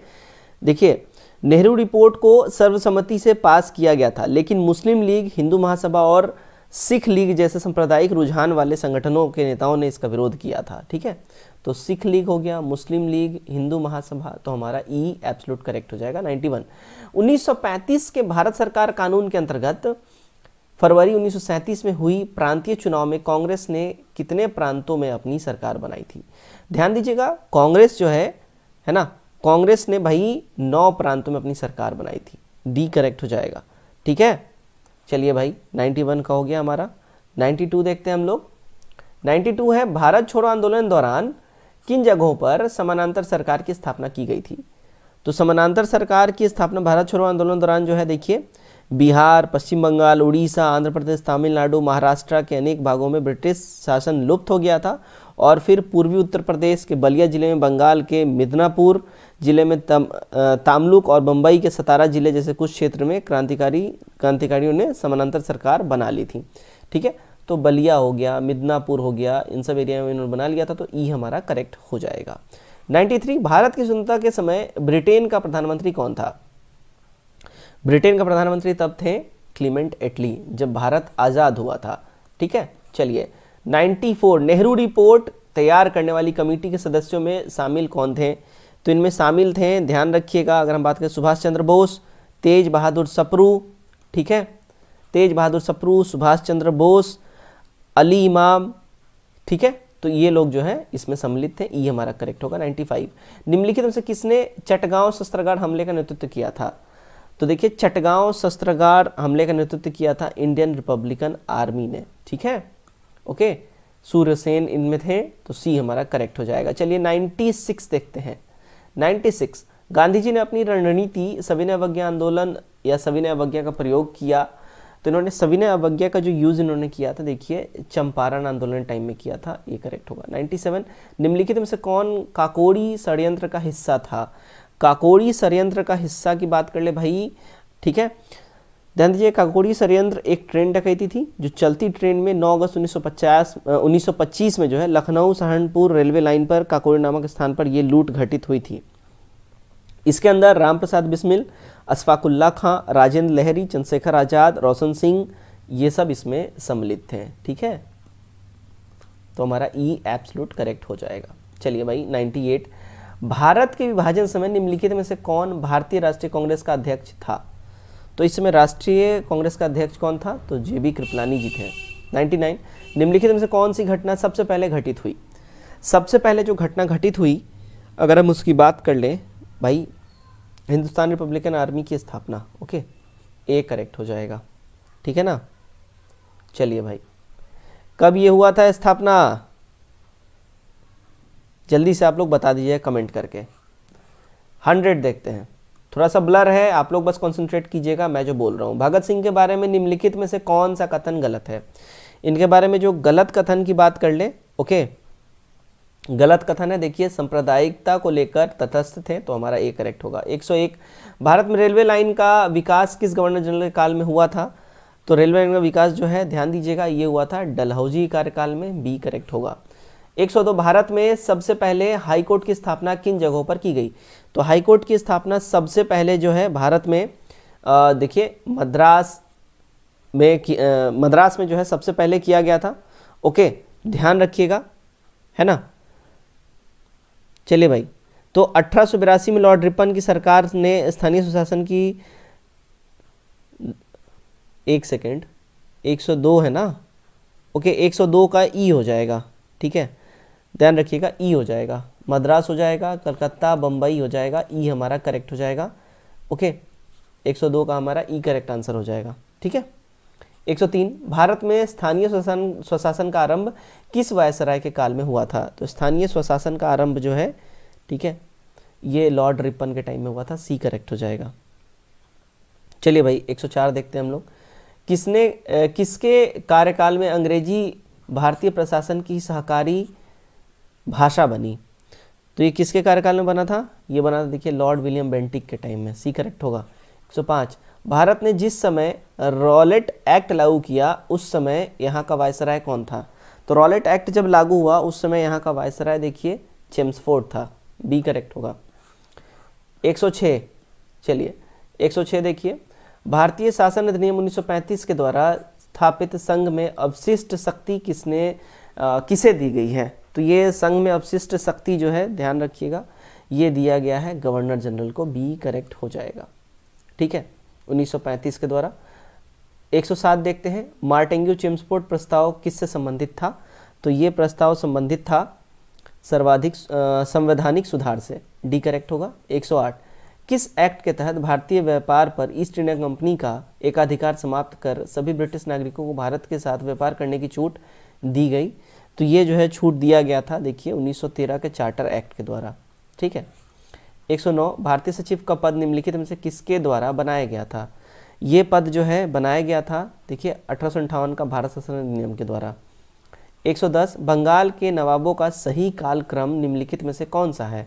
Speaker 1: देखिए नेहरू रिपोर्ट को सर्वसम्मति से पास किया गया था लेकिन मुस्लिम लीग हिंदू महासभा और सिख लीग जैसे सांप्रदायिक रुझान वाले संगठनों के नेताओं ने इसका विरोध किया था ठीक है तो सिख लीग हो गया मुस्लिम लीग हिंदू महासभा तो हमारा ई एब्सोल्यूट करेक्ट हो जाएगा 91 1935 के भारत सरकार कानून के अंतर्गत फरवरी 1937 में हुई प्रांतीय चुनाव में कांग्रेस ने कितने प्रांतों में अपनी सरकार बनाई थी ध्यान दीजिएगा कांग्रेस जो है है ना कांग्रेस ने भाई नौ प्रांतों में अपनी सरकार बनाई थी डी करेक्ट हो जाएगा ठीक है चलिए भाई 91 का हो गया हमारा 92 देखते हैं हम लोग 92 है भारत छोड़ो आंदोलन दौरान किन जगहों पर समानांतर सरकार की स्थापना की गई थी तो समानांतर सरकार की स्थापना भारत छोड़ो आंदोलन दौरान जो है देखिए बिहार पश्चिम बंगाल उड़ीसा आंध्र प्रदेश तमिलनाडु महाराष्ट्र के अनेक भागों में ब्रिटिश शासन लुप्त हो गया था और फिर पूर्वी उत्तर प्रदेश के बलिया ज़िले में बंगाल के मिदनापुर ज़िले में तम, तामलुक और बम्बई के सतारा ज़िले जैसे कुछ क्षेत्र में क्रांतिकारी क्रांतिकारियों ने समानांतर सरकार बना ली थी ठीक है तो बलिया हो गया मिदनापुर हो गया इन सब एरिया में इन्होंने बना लिया था तो ई हमारा करेक्ट हो जाएगा 93 भारत की स्वतंत्रता के समय ब्रिटेन का प्रधानमंत्री कौन था ब्रिटेन का प्रधानमंत्री तब थे क्लीमेंट एटली जब भारत आज़ाद हुआ था ठीक है चलिए 94 नेहरू रिपोर्ट तैयार करने वाली कमेटी के सदस्यों में शामिल कौन थे तो इनमें शामिल थे ध्यान रखिएगा अगर हम बात करें सुभाष चंद्र बोस तेज बहादुर सप्रू ठीक है तेज बहादुर सप्रू सुभाष चंद्र बोस अली इमाम ठीक है तो ये लोग जो है इसमें सम्मिलित थे ये हमारा करेक्ट होगा 95 निम्नलिखित में से किसने चटगांव शस्त्रगार हमले का नेतृत्व किया था तो देखिए चटगांव शस्त्रगार हमले का नेतृत्व किया था इंडियन रिपब्लिकन आर्मी ने ठीक है ओके सूर्यसेन इनमें थे तो सी हमारा करेक्ट हो जाएगा चलिए 96 देखते हैं 96 गांधी जी ने अपनी रणनीति सविनय अवज्ञा आंदोलन या सविनय अवज्ञा का प्रयोग किया तो इन्होंने सविनय अवज्ञा का जो यूज़ इन्होंने किया था देखिए चंपारण आंदोलन टाइम में किया था ये करेक्ट होगा 97 निम्नलिखित में से कौन काकोड़ी षडयंत्र का हिस्सा था काकोड़ी षडयंत्र का हिस्सा की बात कर ले भाई ठीक है ध्यान दीजिए काकोरी षडयंत्र एक ट्रेन डकैती थी जो चलती ट्रेन में 9 अगस्त 1950 1925 में जो है लखनऊ सहारनपुर रेलवे लाइन पर काकोरी नामक स्थान पर यह लूट घटित हुई थी इसके अंदर राम प्रसाद बिस्मिल अशफाकुल्ला खां राजेंद्र लहरी चंद्रशेखर आज़ाद रोशन सिंह ये सब इसमें सम्मिलित थे ठीक है तो हमारा ई एब्सलूट करेक्ट हो जाएगा चलिए भाई 98 भारत के विभाजन समय निम्नलिखित में से कौन भारतीय राष्ट्रीय कांग्रेस का अध्यक्ष था तो समय राष्ट्रीय कांग्रेस का अध्यक्ष कौन था तो जे बी कृपलानी जी थे 99 निम्नलिखित में से कौन सी घटना सबसे पहले घटित हुई सबसे पहले जो घटना घटित हुई अगर हम उसकी बात कर लें भाई हिंदुस्तान रिपब्लिकन आर्मी की स्थापना ओके ए करेक्ट हो जाएगा ठीक है ना चलिए भाई कब ये हुआ था स्थापना जल्दी से आप लोग बता दीजिए कमेंट करके हंड्रेड देखते हैं थोड़ा सा ब्लर है आप लोग बस कॉन्सेंट्रेट कीजिएगा मैं जो बोल रहा हूँ भगत सिंह के बारे में निम्नलिखित में से कौन सा कथन गलत है इनके बारे में जो गलत कथन की बात कर ले ओके गलत कथन है देखिए सांप्रदायिकता को लेकर तथस्थ थे तो हमारा ए करेक्ट होगा 101 भारत में रेलवे लाइन का विकास किस गवर्नर जनरल के काल में हुआ था तो रेलवे लाइन का विकास जो है ध्यान दीजिएगा ये हुआ था डलहौजी कार्यकाल में बी करेक्ट होगा 102 भारत में सबसे पहले हाईकोर्ट की स्थापना किन जगहों पर की गई तो हाईकोर्ट की स्थापना सबसे पहले जो है भारत में देखिए मद्रास में आ, मद्रास में जो है सबसे पहले किया गया था ओके ध्यान रखिएगा है ना चलिए भाई तो अठारह में लॉर्ड रिपन की सरकार ने स्थानीय सुशासन की एक सेकेंड 102 है ना ओके 102 का ई हो जाएगा ठीक है ध्यान रखिएगा ई हो जाएगा मद्रास हो जाएगा कलकत्ता बम्बई हो जाएगा ई e हमारा करेक्ट हो जाएगा ओके 102 का हमारा ई करेक्ट आंसर हो जाएगा ठीक है 103 भारत में स्थानीय स्वशासन स्वशासन का आरंभ किस वायसराय के काल में हुआ था तो स्थानीय स्वशासन का आरंभ जो है ठीक है ये लॉर्ड रिपन के टाइम में हुआ था सी करेक्ट हो जाएगा चलिए भाई 104 देखते हैं हम लोग किसने किसके कार्यकाल में अंग्रेजी भारतीय प्रशासन की सहकारी भाषा बनी तो ये किसके कार्यकाल में बना था ये बना था देखिए लॉर्ड विलियम बेंटिक के टाइम में सी करेक्ट होगा 105 भारत ने जिस समय रॉलेट एक्ट लागू किया उस समय यहाँ का वायसराय कौन था तो रॉलेट एक्ट जब लागू हुआ उस समय यहाँ का वायसराय देखिए चेम्सफोर्ड था बी करेक्ट होगा 106 चलिए 106 देखिए भारतीय शासन अधिनियम 1935 के द्वारा स्थापित संघ में अवशिष्ट शक्ति किसने आ, किसे दी गई है तो ये संघ में अपशिष्ट शक्ति जो है ध्यान रखिएगा ये दिया गया है गवर्नर जनरल को बी करेक्ट हो जाएगा ठीक है 1935 के द्वारा 107 देखते हैं मार्टेंग्यू चिम्सपोर्ट प्रस्ताव किससे संबंधित था तो ये प्रस्ताव संबंधित था सर्वाधिक संवैधानिक सुधार से डी करेक्ट होगा 108 किस एक्ट के तहत भारतीय व्यापार पर ईस्ट इंडिया कंपनी का एकाधिकार समाप्त कर सभी ब्रिटिश नागरिकों को भारत के साथ व्यापार करने की छूट दी गई तो ये जो है छूट दिया गया था देखिए 1913 के चार्टर एक्ट के द्वारा ठीक है 109 भारतीय सचिव का पद निम्नलिखित में से किसके द्वारा बनाया गया था ये पद जो है बनाया गया था देखिए अठारह का भारत शासन अधिनियम के द्वारा 110 बंगाल के नवाबों का सही कालक्रम निम्नलिखित में से कौन सा है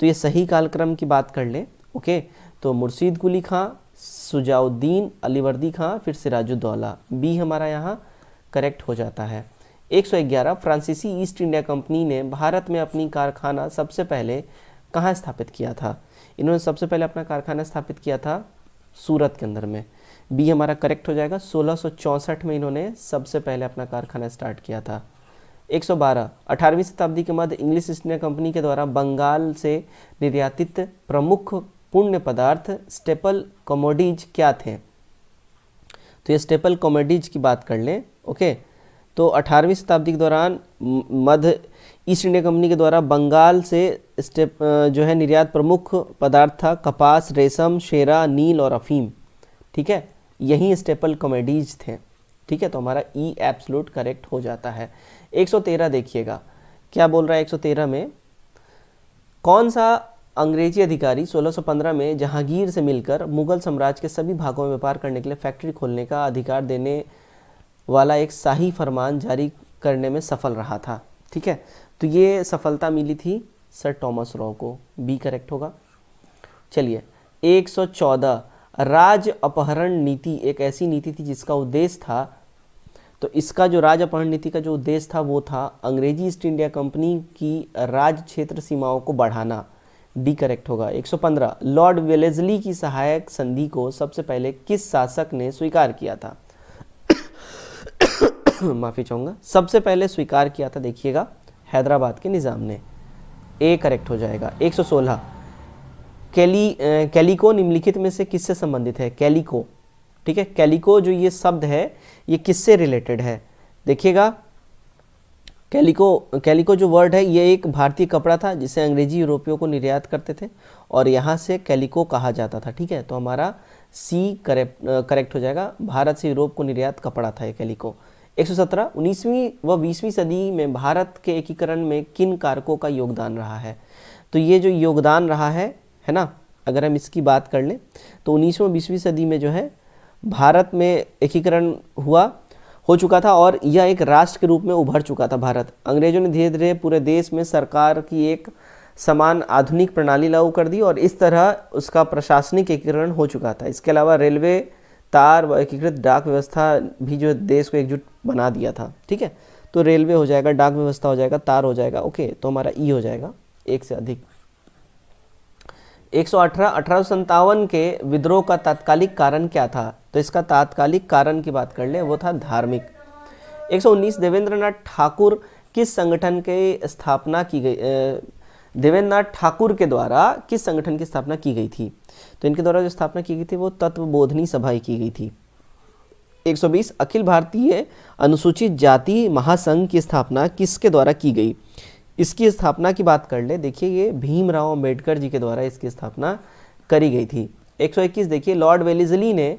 Speaker 1: तो ये सही कालक्रम की बात कर ले ओके तो मुर्शीद कुली खां सुजाउद्दीन अलीवर्दी खां फिर सिराजुद्दौला बी हमारा यहाँ करेक्ट हो जाता है 111 फ्रांसीसी ईस्ट इंडिया कंपनी ने भारत में अपनी कारखाना सबसे पहले कहाँ स्थापित किया था इन्होंने सबसे पहले अपना कारखाना स्थापित किया था सूरत के अंदर में बी हमारा करेक्ट हो जाएगा सोलह में इन्होंने सबसे पहले अपना कारखाना स्टार्ट किया था 112 अठारहवीं शताब्दी के मध्य इंग्लिश ईस्ट इंडिया कंपनी के द्वारा बंगाल से निर्यातित प्रमुख पुण्य पदार्थ स्टेपल कॉमोडीज क्या थे तो ये स्टेपल कॉमेडीज की बात कर लें ओके तो 18वीं शताब्दी के दौरान मध्य ईस्ट इंडिया कंपनी के द्वारा बंगाल से स्टेप जो है निर्यात प्रमुख पदार्थ था कपास रेशम शेरा नील और अफीम ठीक है यही स्टेपल कॉमेडीज थे ठीक है तो हमारा ई एप्सलूट करेक्ट हो जाता है 113 देखिएगा क्या बोल रहा है 113 में कौन सा अंग्रेजी अधिकारी 1615 में जहांगीर से मिलकर मुगल साम्राज्य के सभी भागों में व्यापार करने के लिए फैक्ट्री खोलने का अधिकार देने वाला एक शाही फरमान जारी करने में सफल रहा था ठीक है तो ये सफलता मिली थी सर टॉमस रॉ को बी करेक्ट होगा चलिए 114 राज अपहरण नीति एक ऐसी नीति थी जिसका उद्देश्य था तो इसका जो राज अपहरण नीति का जो उद्देश्य था वो था अंग्रेजी ईस्ट इंडिया कंपनी की राज क्षेत्र सीमाओं को बढ़ाना डी करेक्ट होगा 115 लॉर्ड वेलेजली की सहायक संधि को सबसे पहले किस शासक ने स्वीकार किया था माफ़ी चाहूँगा सबसे पहले स्वीकार किया था देखिएगा हैदराबाद के निज़ाम ने ए करेक्ट हो जाएगा 116 कैली कैलिको निम्नलिखित में से किससे संबंधित है कैलिको ठीक है कैलिको जो ये शब्द है ये किससे रिलेटेड है देखिएगा कैलिको कैलिको जो वर्ड है ये एक भारतीय कपड़ा था जिसे अंग्रेजी यूरोपियों को निर्यात करते थे और यहाँ से कैलिको कहा जाता था ठीक है तो हमारा सी करेक्ट करेक्ट हो जाएगा भारत से यूरोप को निर्यात कपड़ा था ये कैलिको सत्रह उन्नीसवीं व बीसवीं सदी में भारत के एकीकरण में किन कारकों का योगदान रहा है तो ये जो योगदान रहा है है ना अगर हम इसकी बात कर लें तो उन्नीसवीं बीसवीं सदी में जो है भारत में एकीकरण हुआ हो चुका था और यह एक राष्ट्र के रूप में उभर चुका था भारत अंग्रेजों ने धीरे धीरे पूरे देश में सरकार की एक समान आधुनिक प्रणाली लागू कर दी और इस तरह उसका प्रशासनिक एकीकरण हो चुका था इसके अलावा रेलवे तार व एकीकृत डाक व्यवस्था भी जो देश को एकजुट बना दिया था ठीक है तो रेलवे हो जाएगा डाक व्यवस्था हो जाएगा तार हो जाएगा ओके तो हमारा ई हो जाएगा एक से अधिक एक सौ अठारह के विद्रोह का तात्कालिक कारण क्या था तो इसका तात्कालिक कारण की बात कर ले वो था धार्मिक 119 देवेंद्रनाथ ठाकुर किस संगठन के स्थापना की गई देवेंद्र नाथ ठाकुर के द्वारा किस संगठन की स्थापना की गई थी तो इनके द्वारा जो स्थापना की गई थी वो तत्वबोधनी सभा की गई थी 120 अखिल भारतीय अनुसूचित जाति महासंघ की स्थापना किसके द्वारा की गई इसकी स्थापना की बात कर ले देखिए ये भीमराव अम्बेडकर जी के द्वारा इसकी स्थापना करी गई थी 121 देखिए लॉर्ड वेलिजली ने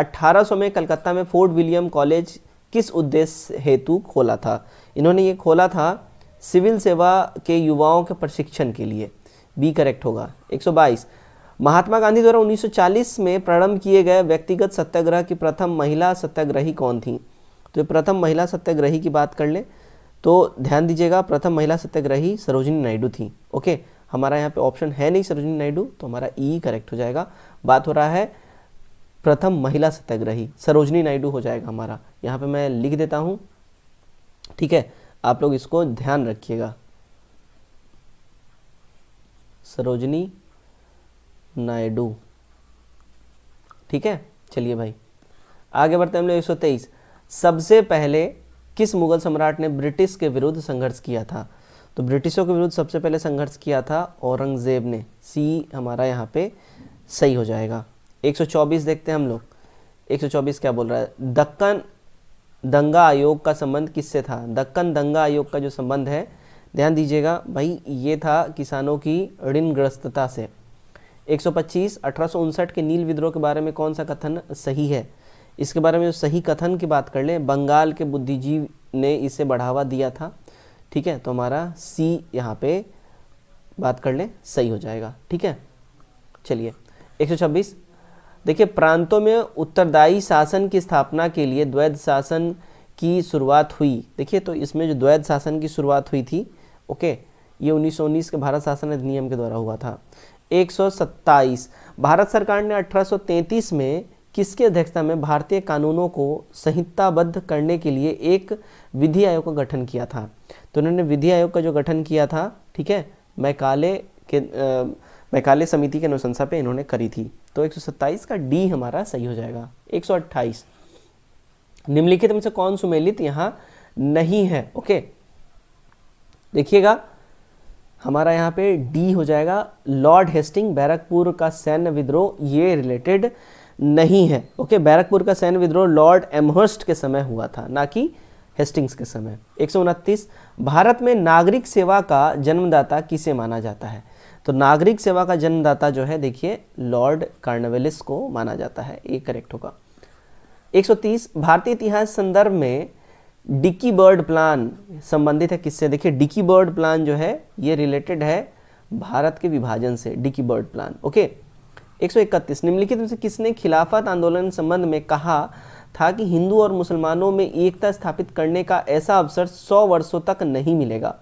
Speaker 1: 1800 में कलकत्ता में फोर्ट विलियम कॉलेज किस उद्देश्य हेतु खोला था इन्होंने ये खोला था सिविल सेवा के युवाओं के प्रशिक्षण के लिए बी करेक्ट होगा 122 महात्मा गांधी द्वारा 1940 में प्रारंभ किए गए व्यक्तिगत सत्याग्रह की प्रथम महिला सत्याग्रही कौन थी तो प्रथम महिला सत्याग्रही की बात कर ले तो ध्यान दीजिएगा प्रथम महिला सत्याग्रही सरोजिनी नायडू थी ओके हमारा यहाँ पे ऑप्शन है नहीं सरोजिनी नायडू तो हमारा ई e करेक्ट हो जाएगा बात हो रहा है प्रथम महिला सत्याग्रही सरोजनी नायडू हो जाएगा हमारा यहाँ पे मैं लिख देता हूँ ठीक है आप लोग इसको ध्यान रखिएगा सरोजनी नायडू ठीक है चलिए भाई आगे बढ़ते हम लोग एक सौ तेईस सबसे पहले किस मुगल सम्राट ने ब्रिटिश के विरुद्ध संघर्ष किया था तो ब्रिटिशों के विरुद्ध सबसे पहले संघर्ष किया था औरंगजेब ने सी हमारा यहाँ पे सही हो जाएगा 124 देखते हैं हम लोग 124 क्या बोल रहा है दक्कन दंगा आयोग का संबंध किससे था दक्कन दंगा आयोग का जो संबंध है ध्यान दीजिएगा भाई ये था किसानों की ऋणग्रस्तता से 125 अठारह के नील विद्रोह के बारे में कौन सा कथन सही है इसके बारे में सही कथन की बात कर लें बंगाल के बुद्धिजीव ने इसे बढ़ावा दिया था ठीक है तो हमारा सी यहाँ पे बात कर लें सही हो जाएगा ठीक है चलिए 126 देखिए प्रांतों में उत्तरदायी शासन की स्थापना के लिए द्वैध शासन की शुरुआत हुई देखिए तो इसमें जो द्वैध शासन की शुरुआत हुई थी ओके ये 1919 के भारत शासन अधिनियम के द्वारा हुआ था 127 भारत सरकार ने 1833 में किसके अध्यक्षता में भारतीय कानूनों को संहिताबद्ध करने के लिए एक विधि आयोग का गठन किया था तो उन्होंने विधि आयोग का जो गठन किया था ठीक है मैकाले के मैकाले समिति के अनुशंसा पे इन्होंने करी थी तो 127 का डी हमारा सही हो जाएगा 128 निम्नलिखित में से कौन सुमेलित यहां नहीं है ओके देखिएगा हमारा यहां पे डी हो जाएगा लॉर्ड हेस्टिंग बैरकपुर का सैन्य विद्रोह ये रिलेटेड नहीं है ओके बैरकपुर का सैन्य विद्रोह लॉर्ड एमहर्स्ट के समय हुआ था ना कि हेस्टिंग्स के समय एक भारत में नागरिक सेवा का जन्मदाता किसे माना जाता है तो नागरिक सेवा का जन्मदाता जो है देखिए लॉर्ड कार्नवेलिस को माना जाता है ये करेक्ट होगा 130 भारतीय इतिहास संदर्भ में डिकी बर्ड प्लान संबंधित है किससे देखिए डिकी बर्ड प्लान जो है ये रिलेटेड है भारत के विभाजन से डिकी बर्ड प्लान ओके 131 निम्नलिखित में से किसने खिलाफत आंदोलन संबंध में कहा था कि हिंदू और मुसलमानों में एकता स्थापित करने का ऐसा अवसर 100 वर्षों तक नहीं मिलेगा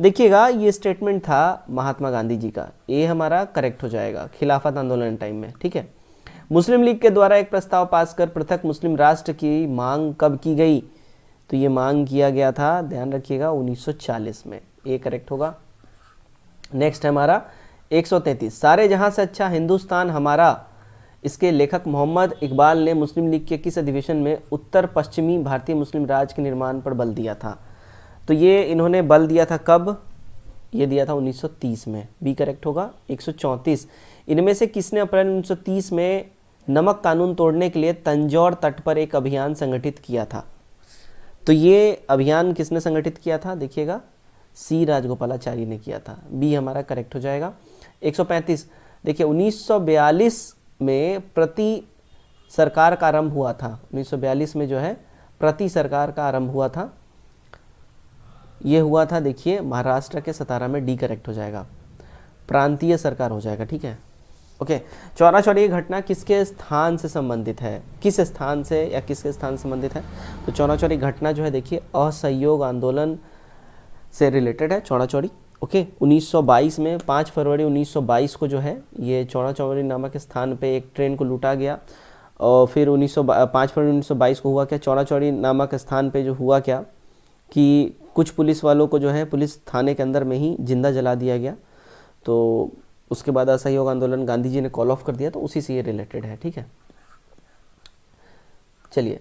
Speaker 1: देखिएगा ये स्टेटमेंट था महात्मा गांधी जी का ये हमारा करेक्ट हो जाएगा खिलाफत आंदोलन टाइम में ठीक है मुस्लिम लीग के द्वारा एक प्रस्ताव पास कर पृथक मुस्लिम राष्ट्र की मांग कब की गई तो ये मांग किया गया था ध्यान रखिएगा 1940 में ये करेक्ट होगा नेक्स्ट है हमारा 133 सारे जहां से अच्छा हिंदुस्तान हमारा इसके लेखक मोहम्मद इकबाल ने मुस्लिम लीग के किस अधिवेशन में उत्तर पश्चिमी भारतीय मुस्लिम राज के निर्माण पर बल दिया था तो ये इन्होंने बल दिया था कब ये दिया था 1930 में बी करेक्ट होगा 134 इनमें से किसने अप्रैल 1930 में नमक कानून तोड़ने के लिए तंजौर तट पर एक अभियान संगठित किया था तो ये अभियान किसने संगठित किया था देखिएगा सी राजगोपालाचारी ने किया था बी हमारा करेक्ट हो जाएगा 135 देखिए 1942 में प्रति सरकार का आरंभ हुआ था 1942 में जो है प्रति सरकार का आरंभ हुआ था ये हुआ था देखिए महाराष्ट्र के सतारा में डी करेक्ट हो जाएगा प्रांतीय सरकार हो जाएगा ठीक है ओके चौरा चौरी घटना किसके स्थान से संबंधित है किस स्थान से या किसके स्थान संबंधित है तो चौरा चौरी घटना जो है देखिए असहयोग आंदोलन से रिलेटेड है चौरा चौरी ओके 1922 में 5 फरवरी 1922 को जो है ये चौरा चौरी नामक स्थान पे एक ट्रेन को लूटा गया और फिर 1905 फरवरी 1922 को हुआ क्या चौरा चौरी नामक स्थान पे जो हुआ क्या कि कुछ पुलिस वालों को जो है पुलिस थाने के अंदर में ही जिंदा जला दिया गया तो उसके बाद असहयोग आंदोलन गांधी जी ने कॉल ऑफ कर दिया तो उसी से ये रिलेटेड है ठीक है चलिए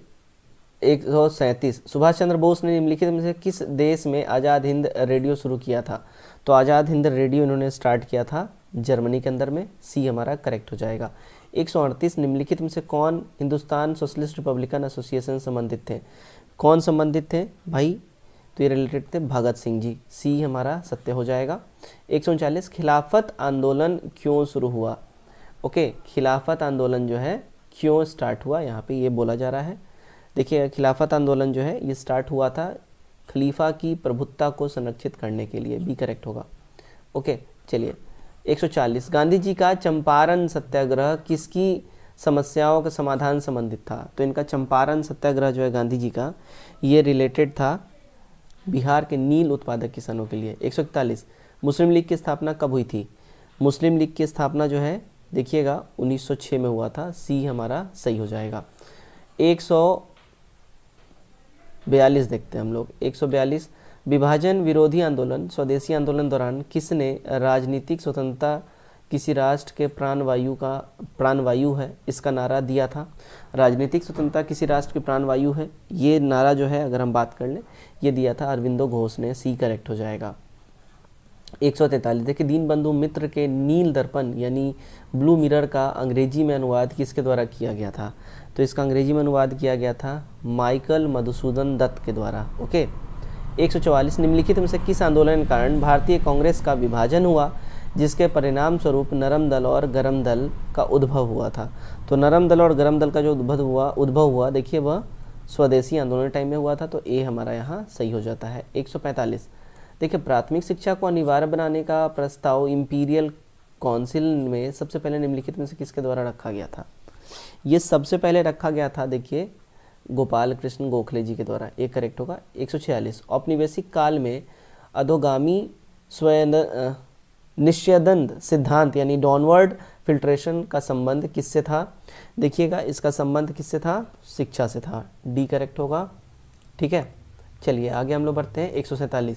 Speaker 1: एक सौ सैंतीस सुभाष चंद्र बोस ने निम्नलिखित में से किस देश में आज़ाद हिंद रेडियो शुरू किया था तो आज़ाद हिंद रेडियो इन्होंने स्टार्ट किया था जर्मनी के अंदर में सी हमारा करेक्ट हो जाएगा एक सौ अड़तीस निम्नलिखित में से कौन हिंदुस्तान सोशलिस्ट रिपब्लिकन एसोसिएशन संबंधित थे कौन संबंधित थे भाई तो ये रिलेटेड थे भगत सिंह जी सी हमारा सत्य हो जाएगा एक खिलाफत आंदोलन क्यों शुरू हुआ ओके खिलाफत आंदोलन जो है क्यों स्टार्ट हुआ यहाँ पे ये बोला जा रहा है देखिए खिलाफत आंदोलन जो है ये स्टार्ट हुआ था खलीफा की प्रभुत्ता को संरक्षित करने के लिए भी करेक्ट होगा ओके चलिए 140 गांधी जी का चंपारण सत्याग्रह किसकी समस्याओं का समाधान संबंधित था तो इनका चंपारण सत्याग्रह जो है गांधी जी का ये रिलेटेड था बिहार के नील उत्पादक किसानों के लिए एक मुस्लिम लीग की स्थापना कब हुई थी मुस्लिम लीग की स्थापना जो है देखिएगा 1906 में हुआ था सी हमारा सही हो जाएगा एक बयालीस देखते हैं हम लोग एक विभाजन विरोधी आंदोलन स्वदेशी आंदोलन दौरान किसने राजनीतिक स्वतंत्रता किसी राष्ट्र के प्राणवायु का प्राणवायु है इसका नारा दिया था राजनीतिक स्वतंत्रता किसी राष्ट्र की प्राणवायु है ये नारा जो है अगर हम बात कर लें ये दिया था अरविंदो घोष ने सी करेक्ट हो जाएगा एक सौ तैंतालीस देखिए दीनबंधु मित्र के नील दर्पण यानी ब्लू मिरर का अंग्रेजी में अनुवाद किसके द्वारा किया गया था तो इसका अंग्रेजी में अनुवाद किया गया था माइकल मधुसूदन दत्त के द्वारा ओके 144 निम्नलिखित में से किस आंदोलन के कारण भारतीय कांग्रेस का विभाजन हुआ जिसके परिणाम स्वरूप नरम दल और गरम दल का उद्भव हुआ था तो नरम दल और गर्म दल का जो उद्भव हुआ उद्भव हुआ देखिए वह स्वदेशी आंदोलन टाइम में हुआ था तो ए हमारा यहाँ सही हो जाता है 145 देखिए प्राथमिक शिक्षा को अनिवार्य बनाने का प्रस्ताव इम्पीरियल काउंसिल में सबसे पहले निम्नलिखित में से किसके द्वारा रखा गया था ये सबसे पहले रखा गया था देखिए गोपाल कृष्ण गोखले जी के द्वारा ये करेक्ट होगा एक सौ छियालीस औपनिवेशिक काल में अधोगामी स्वयं निश्चयदंद सिद्धांत यानी डॉनवर्ड फिल्ट्रेशन का संबंध किससे था देखिएगा इसका संबंध किससे था शिक्षा से था डी करेक्ट होगा ठीक है चलिए आगे हम लोग बढ़ते हैं एक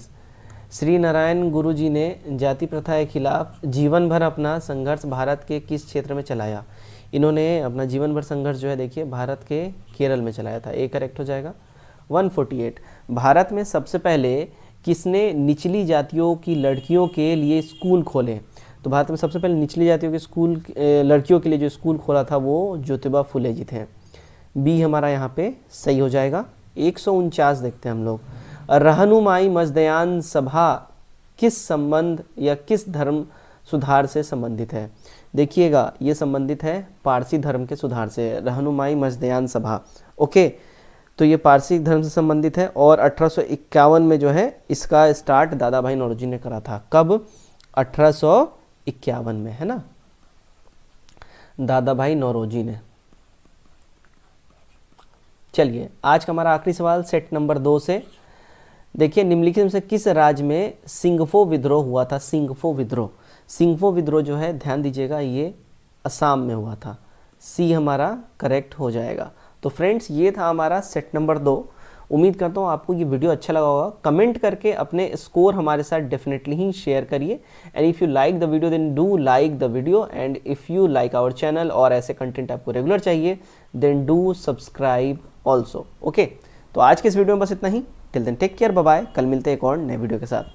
Speaker 1: श्री नारायण गुरु जी ने जाति प्रथा के खिलाफ जीवन भर अपना संघर्ष भारत के किस क्षेत्र में चलाया इन्होंने अपना जीवन भर संघर्ष जो है देखिए भारत के केरल में चलाया था ए करेक्ट हो जाएगा 148 भारत में सबसे पहले किसने निचली जातियों की लड़कियों के लिए स्कूल खोले तो भारत में सबसे पहले निचली जातियों के स्कूल लड़कियों के लिए जो स्कूल खोला था वो ज्योतिबा फुले जी थे बी हमारा यहाँ पे सही हो जाएगा एक देखते हैं हम लोग रहनुमाई मजदयान सभा किस संबंध या किस धर्म सुधार से संबंधित है देखिएगा ये संबंधित है पारसी धर्म के सुधार से रहनुमाई मजदयान सभा ओके तो ये पारसिक धर्म से संबंधित है और अठारह में जो है इसका स्टार्ट दादा भाई नौरोजी ने करा था कब अठारह में है ना दादा भाई नौरोजी ने चलिए आज का हमारा आखिरी सवाल सेट नंबर दो से देखिए निम्नलिखित में से किस राज्य में सिंगफो विद्रोह हुआ था सिंगफो विद्रोह सिंगफो विद्रोह जो है ध्यान दीजिएगा ये असम में हुआ था सी हमारा करेक्ट हो जाएगा तो फ्रेंड्स ये था हमारा सेट नंबर दो उम्मीद करता हूँ आपको ये वीडियो अच्छा लगा होगा कमेंट करके अपने स्कोर हमारे साथ डेफिनेटली ही शेयर करिए and if you like the video then do like the video and if you like our channel और ऐसे कंटेंट आपको रेगुलर चाहिए then do subscribe also okay तो आज के इस वीडियो में बस इतना ही till then take care bye कल मिलते हैं एक और नए वीडियो के साथ